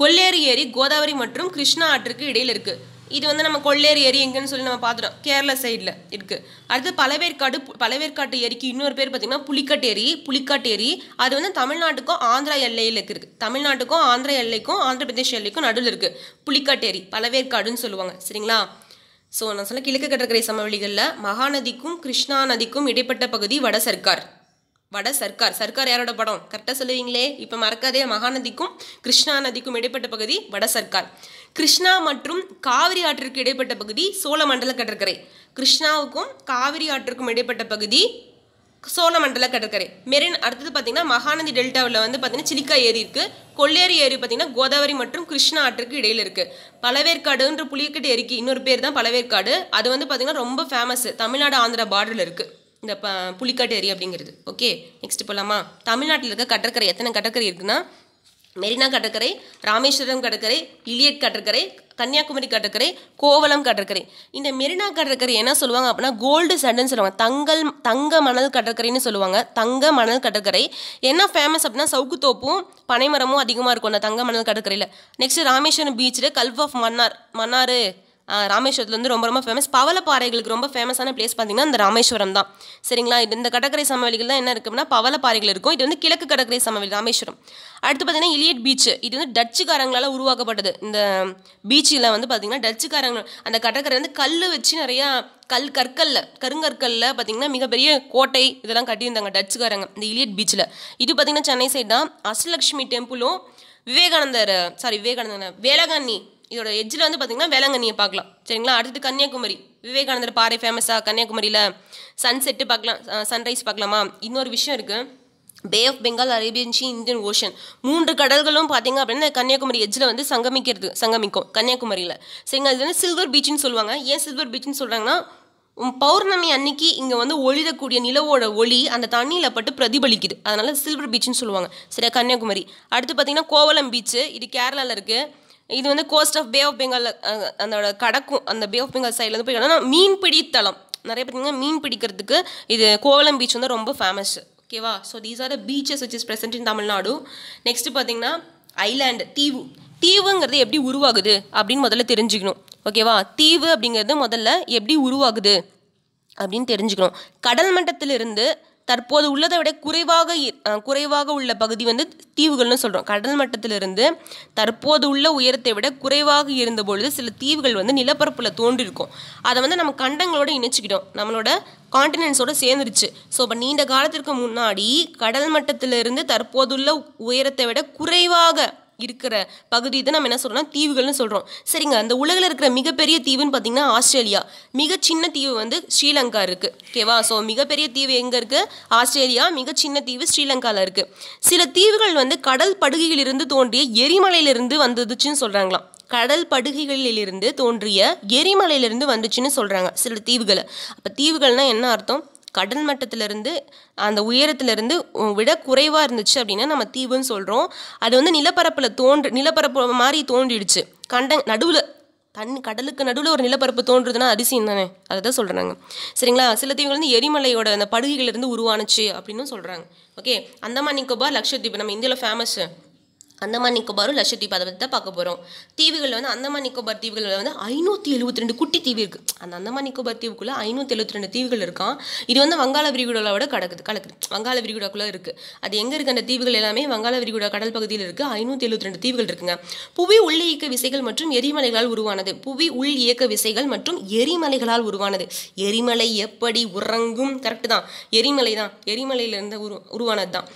கொல்லேறு ஏரி கோதாவரி மற்றும் கிருஷ்ணா ஆற்றுக்கு இடையில் இருக்குது இது வந்து நம்ம கொள்ளேறு ஏரி எங்கன்னு சொல்லி நம்ம பார்த்துட்டோம் கேரளா சைடில் இருக்குது அடுத்து பழவேற்காடு பழவேற்காட்டு ஏரிக்கு இன்னொரு பேர் பார்த்திங்கன்னா புலிக்கட்டு ஏரி புலிக்காட்டு ஏரி அது வந்து தமிழ்நாட்டுக்கும் ஆந்திரா எல்லையில் இருக்குது தமிழ்நாட்டுக்கும் ஆந்திரா எல்லைக்கும் ஆந்திர பிரதேஷ் எல்லைக்கும் நடுவில் இருக்குது புலிக்காட்டு ஏரி பழவேற்காடுன்னு சொல்லுவாங்க சரிங்களா ஸோ நான் சொன்ன கிழக்கு கடற்கரை சமவெளிகளில் மகாநதிக்கும் கிருஷ்ணா நதிக்கும் இடைப்பட்ட பகுதி வட சர்க்கார் வட சர்க்கார் சர்க்கார் யாரோட படம் கரெக்டாக சொல்லுவீங்களே இப்போ மறக்காதே மகாநதிக்கும் கிருஷ்ணா நதிக்கும் இடைப்பட்ட பகுதி வட சர்க்கார் கிருஷ்ணா மற்றும் காவிரி ஆற்றிற்கு இடைப்பட்ட பகுதி சோழ மண்டல கடற்கரை கிருஷ்ணாவுக்கும் காவிரி ஆற்றுக்கும் இடைப்பட்ட பகுதி சோழமண்டல கடற்கரை மெரின் அடுத்தது பார்த்தீங்கன்னா மகாநதி டெல்டாவில் வந்து பார்த்தீங்கன்னா சிலிக்கா ஏரி இருக்குது கொள்ளேரி ஏரி பார்த்தீங்கன்னா கோதாவரி மற்றும் கிருஷ்ணா ஆற்றுக்கு இடையில் இருக்குது பழவேற்காடுன்ற புளியக்கட்டு ஏரிக்கு இன்னொரு பேர் தான் பலவேற்காடு அது வந்து பார்த்தீங்கன்னா ரொம்ப ஃபேமஸ் தமிழ்நாடு ஆந்திரா பார்டரில் இருக்குது இந்த ப புலிக்காட்டு ஏரி அப்படிங்கிறது ஓகே நெக்ஸ்ட் போகலாமா தமிழ்நாட்டில் இருக்க கடற்கரை எத்தனை கடற்கரை இருக்குன்னா மெரினா கடற்கரை ராமேஸ்வரம் கடற்கரை இலியட் கடற்கரை கன்னியாகுமரி கடற்கரை கோவலம் கடற்கரை இந்த மெரினா கடற்கரை என்ன சொல்லுவாங்க அப்படின்னா கோல்டு சண்டன்னு சொல்லுவாங்க தங்கல் தங்க மணல் கடற்கரைன்னு சொல்லுவாங்க தங்க மணல் கடற்கரை என்ன ஃபேமஸ் அப்படின்னா சவுக்குத்தோப்பும் பனைமரமும் அதிகமாக இருக்கும் அந்த தங்க மணல் கடற்கரையில் நெக்ஸ்ட் ராமேஸ்வரம் பீச்சில் கல்ஃப் ஆஃப் மன்னார் மன்னார் ராமேஸ்வரத்தில் வந்து ரொம்ப ரொம்ப ஃபேமஸ் பவளப்பாறைகளுக்கு ரொம்ப ஃபேமஸான பிளேஸ் பார்த்திங்கன்னா இந்த ராமேஸ்வரம் தான் சரிங்களா இது இந்த கடற்கரை சமவெளிகள் தான் என்ன இருக்குன்னா பவளப்பாறைகள் இருக்கும் இது வந்து கிழக்கு கடற்கரை சமவெளி ராமேஸ்வரம் அடுத்து பார்த்தீங்கன்னா இலியட் பீச் இது வந்து டச்சுக்காரங்களால் உருவாக்கப்பட்டது இந்த பீச்சில் வந்து பார்த்திங்கன்னா டச்சுக்காரங்க அந்த கடற்கரை வந்து கல் வச்சு நிறையா கல் கற்கல்ல கருங்கற்கல்ல பார்த்தீங்கன்னா மிகப்பெரிய கோட்டை இதெல்லாம் கட்டியிருந்தாங்க டச்சுக்காரங்க இந்த இலியட் பீச்சில் இது பார்த்திங்கன்னா சென்னை சைடு தான் அஷ்டலக்ஷ்மி டெம்பிளும் விவேகானந்தர் சாரி விவேகானந்தர் வேலகாண்ணி இதோட எஜ்ஜில் வந்து பார்த்திங்கன்னா வேளாங்கண்ணியை பார்க்கலாம் சரிங்களா அடுத்து கன்னியாகுமரி விவேகானந்தர் பாறை ஃபேமஸாக கன்னியாகுமரியில் சன்செட்டு பார்க்கலாம் சன்ரைஸ் பார்க்கலாமா இன்னொரு விஷயம் இருக்குது Bay of Bengal Arabian Indian Ocean மூன்று கடல்களும் பார்த்தீங்க அப்படின்னா கன்னியாகுமரி எஜ்ஜில் வந்து சங்கமிக்கிறது சங்கமிக்கும் கன்னியாகுமரியில் சரிங்க அது வந்து சில்வர் பீச்சுன்னு சொல்லுவாங்க ஏன் சில்வர் பீச்சுன்னு சொல்கிறாங்கன்னா பௌர்ணமி அன்னைக்கு இங்கே வந்து ஒழிதக்கூடிய நிலவோட ஒளி அந்த தண்ணியில் பட்டு பிரதிபலிக்குது அதனால் சில்வர் பீச்சுன்னு சொல்லுவாங்க சரியா கன்னியாகுமரி அடுத்து பார்த்திங்கன்னா கோவலம் பீச்சு இது கேரளாவில் இருக்குது இது வந்து coast of Bay of Bengal அதோட கடக்கும் அந்த பே ஆஃப் பெங்கால் சைடில் வந்து போய் கடனா மீன் பிடித்தளம் நிறைய பார்த்தீங்கன்னா மீன் பிடிக்கிறதுக்கு இது கோவலம் பீச் வந்து ரொம்ப ஃபேமஸ் ஓகேவா so these are the beaches which is present in Tamil Nadu next பார்த்தீங்கன்னா ஐலாண்டு தீவு தீவுங்கிறது எப்படி உருவாகுது அப்படின்னு முதல்ல தெரிஞ்சுக்கணும் ஓகேவா தீவு அப்படிங்கிறது முதல்ல எப்படி உருவாகுது அப்படின்னு தெரிஞ்சுக்கணும் கடல் மட்டத்திலிருந்து தற்போது உள்ளதை விட குறைவாக குறைவாக உள்ள பகுதி வந்து தீவுகள்னு சொல்கிறோம் கடல் மட்டத்திலிருந்து தற்போது உள்ள உயரத்தை விட குறைவாக இருந்த பொழுது சில தீவுகள் வந்து நிலப்பரப்பில் தோன்றிருக்கும் அதை வந்து நம்ம கண்டங்களோடு இணைச்சிக்கிட்டோம் நம்மளோட காண்டினென்ட்ஸோட சேர்ந்துருச்சு ஸோ இப்போ நீண்ட காலத்திற்கு முன்னாடி கடல் மட்டத்திலிருந்து தற்போதுள்ள உயரத்தை விட குறைவாக இருக்கிற பகுதி தான் நம்ம என்ன சொல்கிறோம்னா தீவுகள்னு சொல்கிறோம் சரிங்க அந்த உலகில் இருக்கிற மிகப்பெரிய தீவுன்னு பார்த்தீங்கன்னா ஆஸ்திரேலியா மிக சின்ன தீவு வந்து ஸ்ரீலங்கா இருக்குது ஓகேவா ஸோ மிகப்பெரிய தீவு எங்கே இருக்குது ஆஸ்திரேலியா மிக சின்ன தீவு ஸ்ரீலங்காவில் இருக்குது சில தீவுகள் வந்து கடல் படுகையிலிருந்து தோன்றிய எரிமலையிலிருந்து வந்துச்சுன்னு சொல்கிறாங்களாம் கடல் படுகைகளிலிருந்து தோன்றிய எரிமலையிலிருந்து வந்துச்சுன்னு சொல்கிறாங்க சில தீவுகளை அப்போ தீவுகள்னால் என்ன அர்த்தம் கடல் மட்டத்திலிருந்து அந்த உயரத்திலிருந்து விட குறைவாக இருந்துச்சு அப்படின்னா நம்ம தீவுன்னு சொல்கிறோம் அது வந்து நிலப்பரப்பில் தோன்று நிலப்பரப்பு மாதிரி தோன்றிடுச்சு கண்ட நடுவில் தண் கடலுக்கு நடுவில் ஒரு நிலப்பரப்பு தோன்றுறதுன்னா அதிசயம் தானே அதை தான் சொல்கிறாங்க சரிங்களா சில தீவுகள் வந்து எரிமலையோட அந்த படுகைகளிலிருந்து உருவானுச்சு அப்படின்னு சொல்கிறாங்க ஓகே அந்தமான் நிக்கோபார் லட்சத்தீப் நம்ம இந்தியாவில் ஃபேமஸ்ஸு அந்தமான் நிக்கோபாரும் லட்சத்தீப் அதை பற்றி தான் பார்க்க போகிறோம் தீவுகளில் வந்து அந்தமான் நிக்கோபார் தீவுகளில் வந்து ஐநூற்றி எழுபத்தி ரெண்டு குட்டி தீவு இருக்குது அந்த அந்தமான் நிக்கோபார் தீவுக்குள்ளே ஐநூற்றி எழுபத்தி ரெண்டு தீவுகள் இருக்கும் இது வந்து வங்காள விரிகுடாவோட கடக்குது கலக்குது வங்காள விரிகுடாக்குள்ளே இருக்குது அது எங்கே இருக்குது அந்த தீவுகள் எல்லாமே வங்காள விரிகுடா கடல் பகுதியில் இருக்குது ஐநூற்றி எழுபத்தி ரெண்டு தீவுகள் இருக்குங்க புவி உள் இயக்க விசைகள் மற்றும் எரிமலைகளால் உருவானது புவி உள் இயக்க விசைகள் மற்றும் எரிமலைகளால் உருவானது எரிமலை எப்படி உறங்கும் கரெக்டு தான் எரிமலை தான் எரிமலையிலிருந்து உரு உருவானது தான்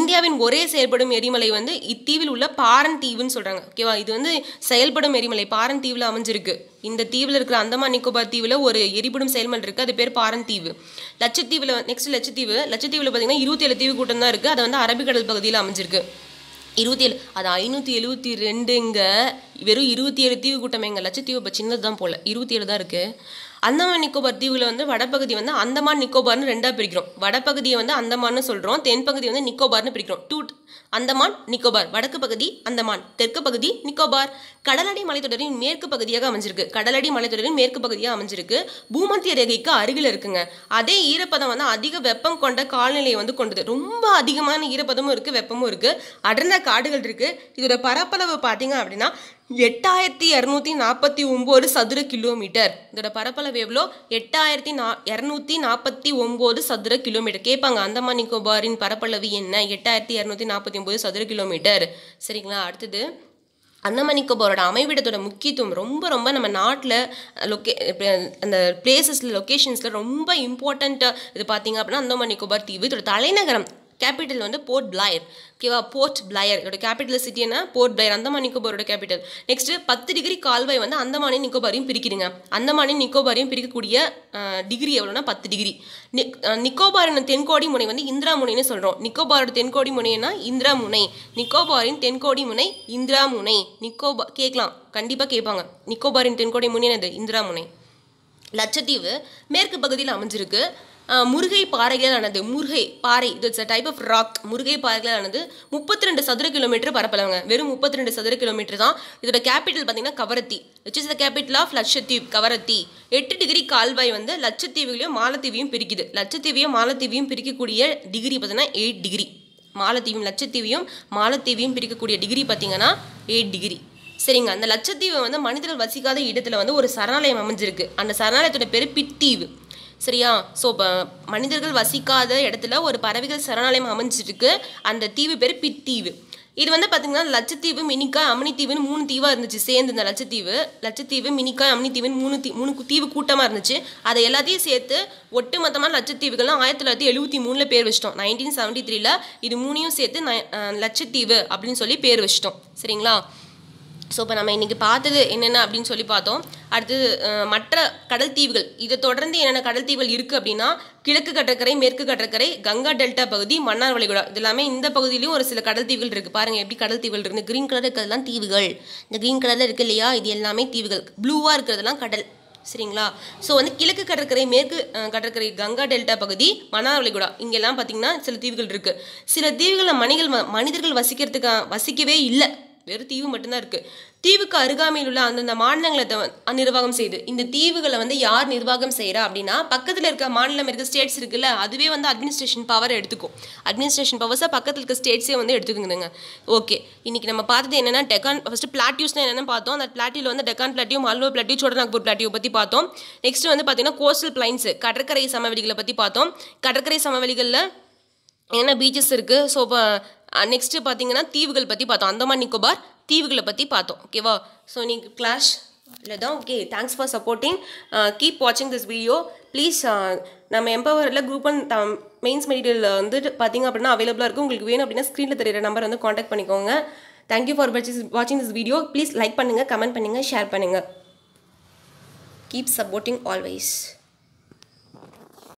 இந்தியாவின் ஒரே செயல்படும் எரிமலை வந்து இத்தீவில் உள்ள பாரன் தீவுன்னு சொல்கிறாங்க ஓகேவா இது வந்து செயல்படும் எரிமலை பாரன் தீவில் அமைஞ்சிருக்கு இந்த தீவில் இருக்கிற அந்தமான் நிக்கோபார் தீவில் ஒரு எரிபடும் செயல்மல் இருக்குது அது பேர் பாரன் தீவு லட்சத்தீவில் நெக்ஸ்ட் லட்சத்தீவு லட்சத்தீவில் பார்த்தீங்கன்னா இருபத்தி ஏழு தீவு கூட்டம் தான் இருக்குது அது வந்து அரபிக்கடல் பகுதியில் அமைஞ்சிருக்கு இருபத்தி ஏழு அது ஐநூற்றி எழுபத்தி ரெண்டுங்க வெறும் இருபத்தி ஏழு தீவு கூட்டமே எங்கள் லட்சத்தீவு இப்போ சின்னது தான் போல் இருபத்தி ஏழு தான் இருக்குது அந்தமான் நிக்கோபார் தீவுகளை வந்து வடப்பகுதி வந்து அந்தமான் நிக்கோபார்னு ரெண்டாக பிரிக்கிறோம் வடப்பகுதியை வந்து அந்தமான்னு சொல்கிறோம் தென்பகுதி வந்து நிக்கோபார்னு பிரிக்கிறோம் டூ அந்தமான் நிக்கோபார் வடக்கு பகுதி அந்தமான் தெற்கு பகுதி நிக்கோபார் கடலடி மலைத்தொடரின் மேற்கு பகுதியாக அமைஞ்சிருக்கு கடலடி மலைத்தொடரின் மேற்கு பகுதியாக அமைஞ்சிருக்கு பூமத்திய ரேகைக்கு அருகில் இருக்குங்க அதே ஈரப்பதம் வந்து அதிக வெப்பம் கொண்ட காலநிலையை வந்து கொண்டது ரொம்ப அதிகமான ஈரப்பதமும் இருக்குது வெப்பமும் இருக்குது அடர்ந்த காடுகள் இருக்குது இதோட பரப்பளவு பார்த்தீங்க அப்படின்னா எட்டாயிரத்தி இரநூத்தி நாற்பத்தி ஒம்பது சதுர கிலோமீட்டர் இதோட பரப்பளவு எவ்வளோ எட்டாயிரத்தி நா இரநூத்தி நாற்பத்தி ஒம்பது சதுர கிலோமீட்டர் கேட்பாங்க அந்தமான் நிக்கோபாரின் பரப்பளவு என்ன எட்டாயிரத்தி இரநூத்தி நாற்பத்தி ஒம்பது சதுர கிலோமீட்டர் சரிங்களா அடுத்தது அந்தமான் அமைவிடத்தோட முக்கியத்துவம் ரொம்ப ரொம்ப நம்ம நாட்டில் லொக்கே அந்த பிளேசஸில் லொக்கேஷன்ஸில் ரொம்ப இம்பார்ட்டண்ட்டாக இது பார்த்திங்க அப்படின்னா அந்தமான் தீவு இதோட தலைநகரம் கேபிட்டல் வந்து போர்ட் பிளாயர் ஓகேவா போர்ட் பிளாயர் இதோட கேபிட்டல் சிட்டி என்ன போர்ட் பிளையர் அந்தமான் நிக்கோபாரோட கேபிட்டல் நெக்ஸ்ட் பத்து டிகிரி கால்வாய் வந்து அந்தமானி நிக்கோபாரையும் பிரிக்கிறீங்க அந்தமானி நிக்கோபாரையும் பிரிக்கக்கூடிய டிகிரி எவ்வளோனா பத்து டிகிரி நிக்கோபாரின் தென்கோடி முனை வந்து இந்திரா முனைன்னு சொல்கிறோம் நிக்கோபாரோட தென்கோடி முனைனா இந்திரா முனை நிக்கோபாரின் தென்கோடி முனை இந்திரா முனை நிக்கோபா கேட்கலாம் கண்டிப்பாக கேட்பாங்க நிக்கோபாரின் தென்கோடி முனை என்னது இந்திரா முனை லட்சத்தீவு மேற்கு பகுதியில் அமைஞ்சிருக்கு முருகை பாறைகள் ஆனது முருகை பாறை it's a type of rock முருகை பாறைகள் ஆனது முப்பத்தி ரெண்டு சதுர கிலோமீட்டர் பரப்பளவுங்க வெறும் முப்பத்தி ரெண்டு சதுர கிலோமீட்டர் தான் இதோட கேபிட்டல் பார்த்தீங்கன்னா Kavaratti which is the capital of Lakshadweep Kavaratti எட்டு டிகிரி கால்வாய் வந்து லட்சத்தீவுகளையும் மாலத்தீவையும் பிரிக்குது லட்சத்தீவையும் மாலத்தீவையும் பிரிக்கக்கூடிய டிகிரி பார்த்தீங்கன்னா எயிட் டிகிரி மாலத்தீவும் லட்சத்தீவையும் மாலத்தீவையும் பிரிக்கக்கூடிய டிகிரி பார்த்தீங்கன்னா எயிட் டிகிரி சரிங்க அந்த லட்சத்தீவை வந்து மனிதர்கள் வசிக்காத இடத்துல வந்து ஒரு சரணாலயம் அமைஞ்சிருக்கு அந்த சரணாலயத்தோட பேர் பித்தீவு சரியா ஸோ மனிதர்கள் வசிக்காத இடத்துல ஒரு பறவைகள் சரணாலயம் அமைஞ்சிருக்கு அந்த தீவு பேர் பித்தீவு இது வந்து பார்த்தீங்கன்னா லட்சத்தீவு மினிக்கா தீவுன்னு மூணு தீவாக இருந்துச்சு சேர்ந்து இந்த லட்சத்தீவு லட்சத்தீவு மினிக்கா தீவுன்னு மூணு தீ மூணு தீவு கூட்டமாக இருந்துச்சு அதை எல்லாத்தையும் சேர்த்து ஒட்டு மொத்தமாக லட்சத்தீவுகள்லாம் ஆயிரத்தி தொள்ளாயிரத்தி எழுபத்தி மூணில் பேர் வச்சிட்டோம் நைன்டீன் செவன்ட்டி த்ரீல இது மூணையும் சேர்த்து ந லட்சத்தீவு அப்படின்னு சொல்லி பேர் வச்சிட்டோம் சரிங்களா ஸோ இப்போ நம்ம இன்றைக்கி பார்த்தது என்னென்ன அப்படின்னு சொல்லி பார்த்தோம் அடுத்து மற்ற கடல் தீவுகள் இதை தொடர்ந்து என்னென்ன கடல் தீவுகள் இருக்குது அப்படின்னா கிழக்கு கடற்கரை மேற்கு கடற்கரை கங்கா டெல்டா பகுதி மன்னார் வளைகுடா இது எல்லாமே இந்த பகுதியிலையும் ஒரு சில கடல் தீவுகள் இருக்குது பாருங்கள் எப்படி கடல் தீவுகள் இருக்குது க்ரீன் கலர் இருக்கிறதுலாம் தீவுகள் இந்த க்ரீன் கலரில் இருக்குது இல்லையா இது எல்லாமே தீவுகள் ப்ளூவாக இருக்கிறதுலாம் கடல் சரிங்களா ஸோ வந்து கிழக்கு கடற்கரை மேற்கு கடற்கரை கங்கா டெல்டா பகுதி மன்னார் வளைகுடா இங்கெல்லாம் பார்த்தீங்கன்னா சில தீவுகள் இருக்குது சில தீவுகளில் மனிதர்கள் மனிதர்கள் வசிக்கிறதுக்கு வசிக்கவே இல்லை வெறும் தீவு மட்டும்தான் இருக்குது தீவுக்கு அருகாமையில் உள்ள அந்தந்த மாநிலங்களை நிர்வாகம் செய்து இந்த தீவுகளை வந்து யார் நிர்வாகம் செய்கிறா அப்படின்னா பக்கத்தில் இருக்க மாநிலம் இருக்க ஸ்டேட்ஸ் இருக்குல்ல அதுவே வந்து அட்மினிஸ்ட்ரேஷன் பவர் எடுத்துக்கும் அட்மினிஸ்ட்ரேஷன் பவர்ஸை பக்கத்தில் இருக்க ஸ்டேட்ஸே வந்து எடுத்துக்கணுங்க ஓகே இன்றைக்கி நம்ம பார்த்தது என்னென்னா டெக்கான் ஃபஸ்ட்டு பிளாட்டியூஸ்னால் என்னென்ன பார்த்தோம் அந்த பிளாட்டியில் வந்து டெக்கான் பிளாட்டியும் மல்வோ பிளாட்டியும் சோடநாக்பூர் பிளாட்டியை பற்றி பார்த்தோம் நெக்ஸ்ட் வந்து பார்த்தீங்கன்னா கோஸ்டல் பிளைன்ஸ் கடற்கரை சமவெளிகளை பற்றி பார்த்தோம் கடற்கரை சமவெளிகளில் என்ன பீச்சஸ் இருக்குது ஸோ இப்போ நெக்ஸ்ட்டு பார்த்தீங்கன்னா தீவுகள் பற்றி பார்த்தோம் அந்தமான் நிக்கோபார் தீவுகளை பற்றி பார்த்தோம் ஓகேவா ஸோ நீ கிளாஷ் இல்லை தான் okay thanks for supporting keep வாட்சிங் திஸ் வீடியோ ப்ளீஸ் நம்ம எம்பவரில் group and the mains material வந்து பார்த்தீங்க அப்படின்னா அவைலபிளாக இருக்கும் உங்களுக்கு வேணும் அப்படின்னா ஸ்க்ரீனில் தெரியிற நம்பர் வந்து காண்டாக்ட் பண்ணிக்கோங்க தேங்க்யூ ஃபார் வாட்சிங் திஸ் வீடியோ ப்ளீஸ் லைக் பண்ணுங்கள் கமெண்ட் பண்ணுங்கள் ஷேர் பண்ணுங்கள் கீப் சப்போர்ட்டிங் ஆல்வேஸ்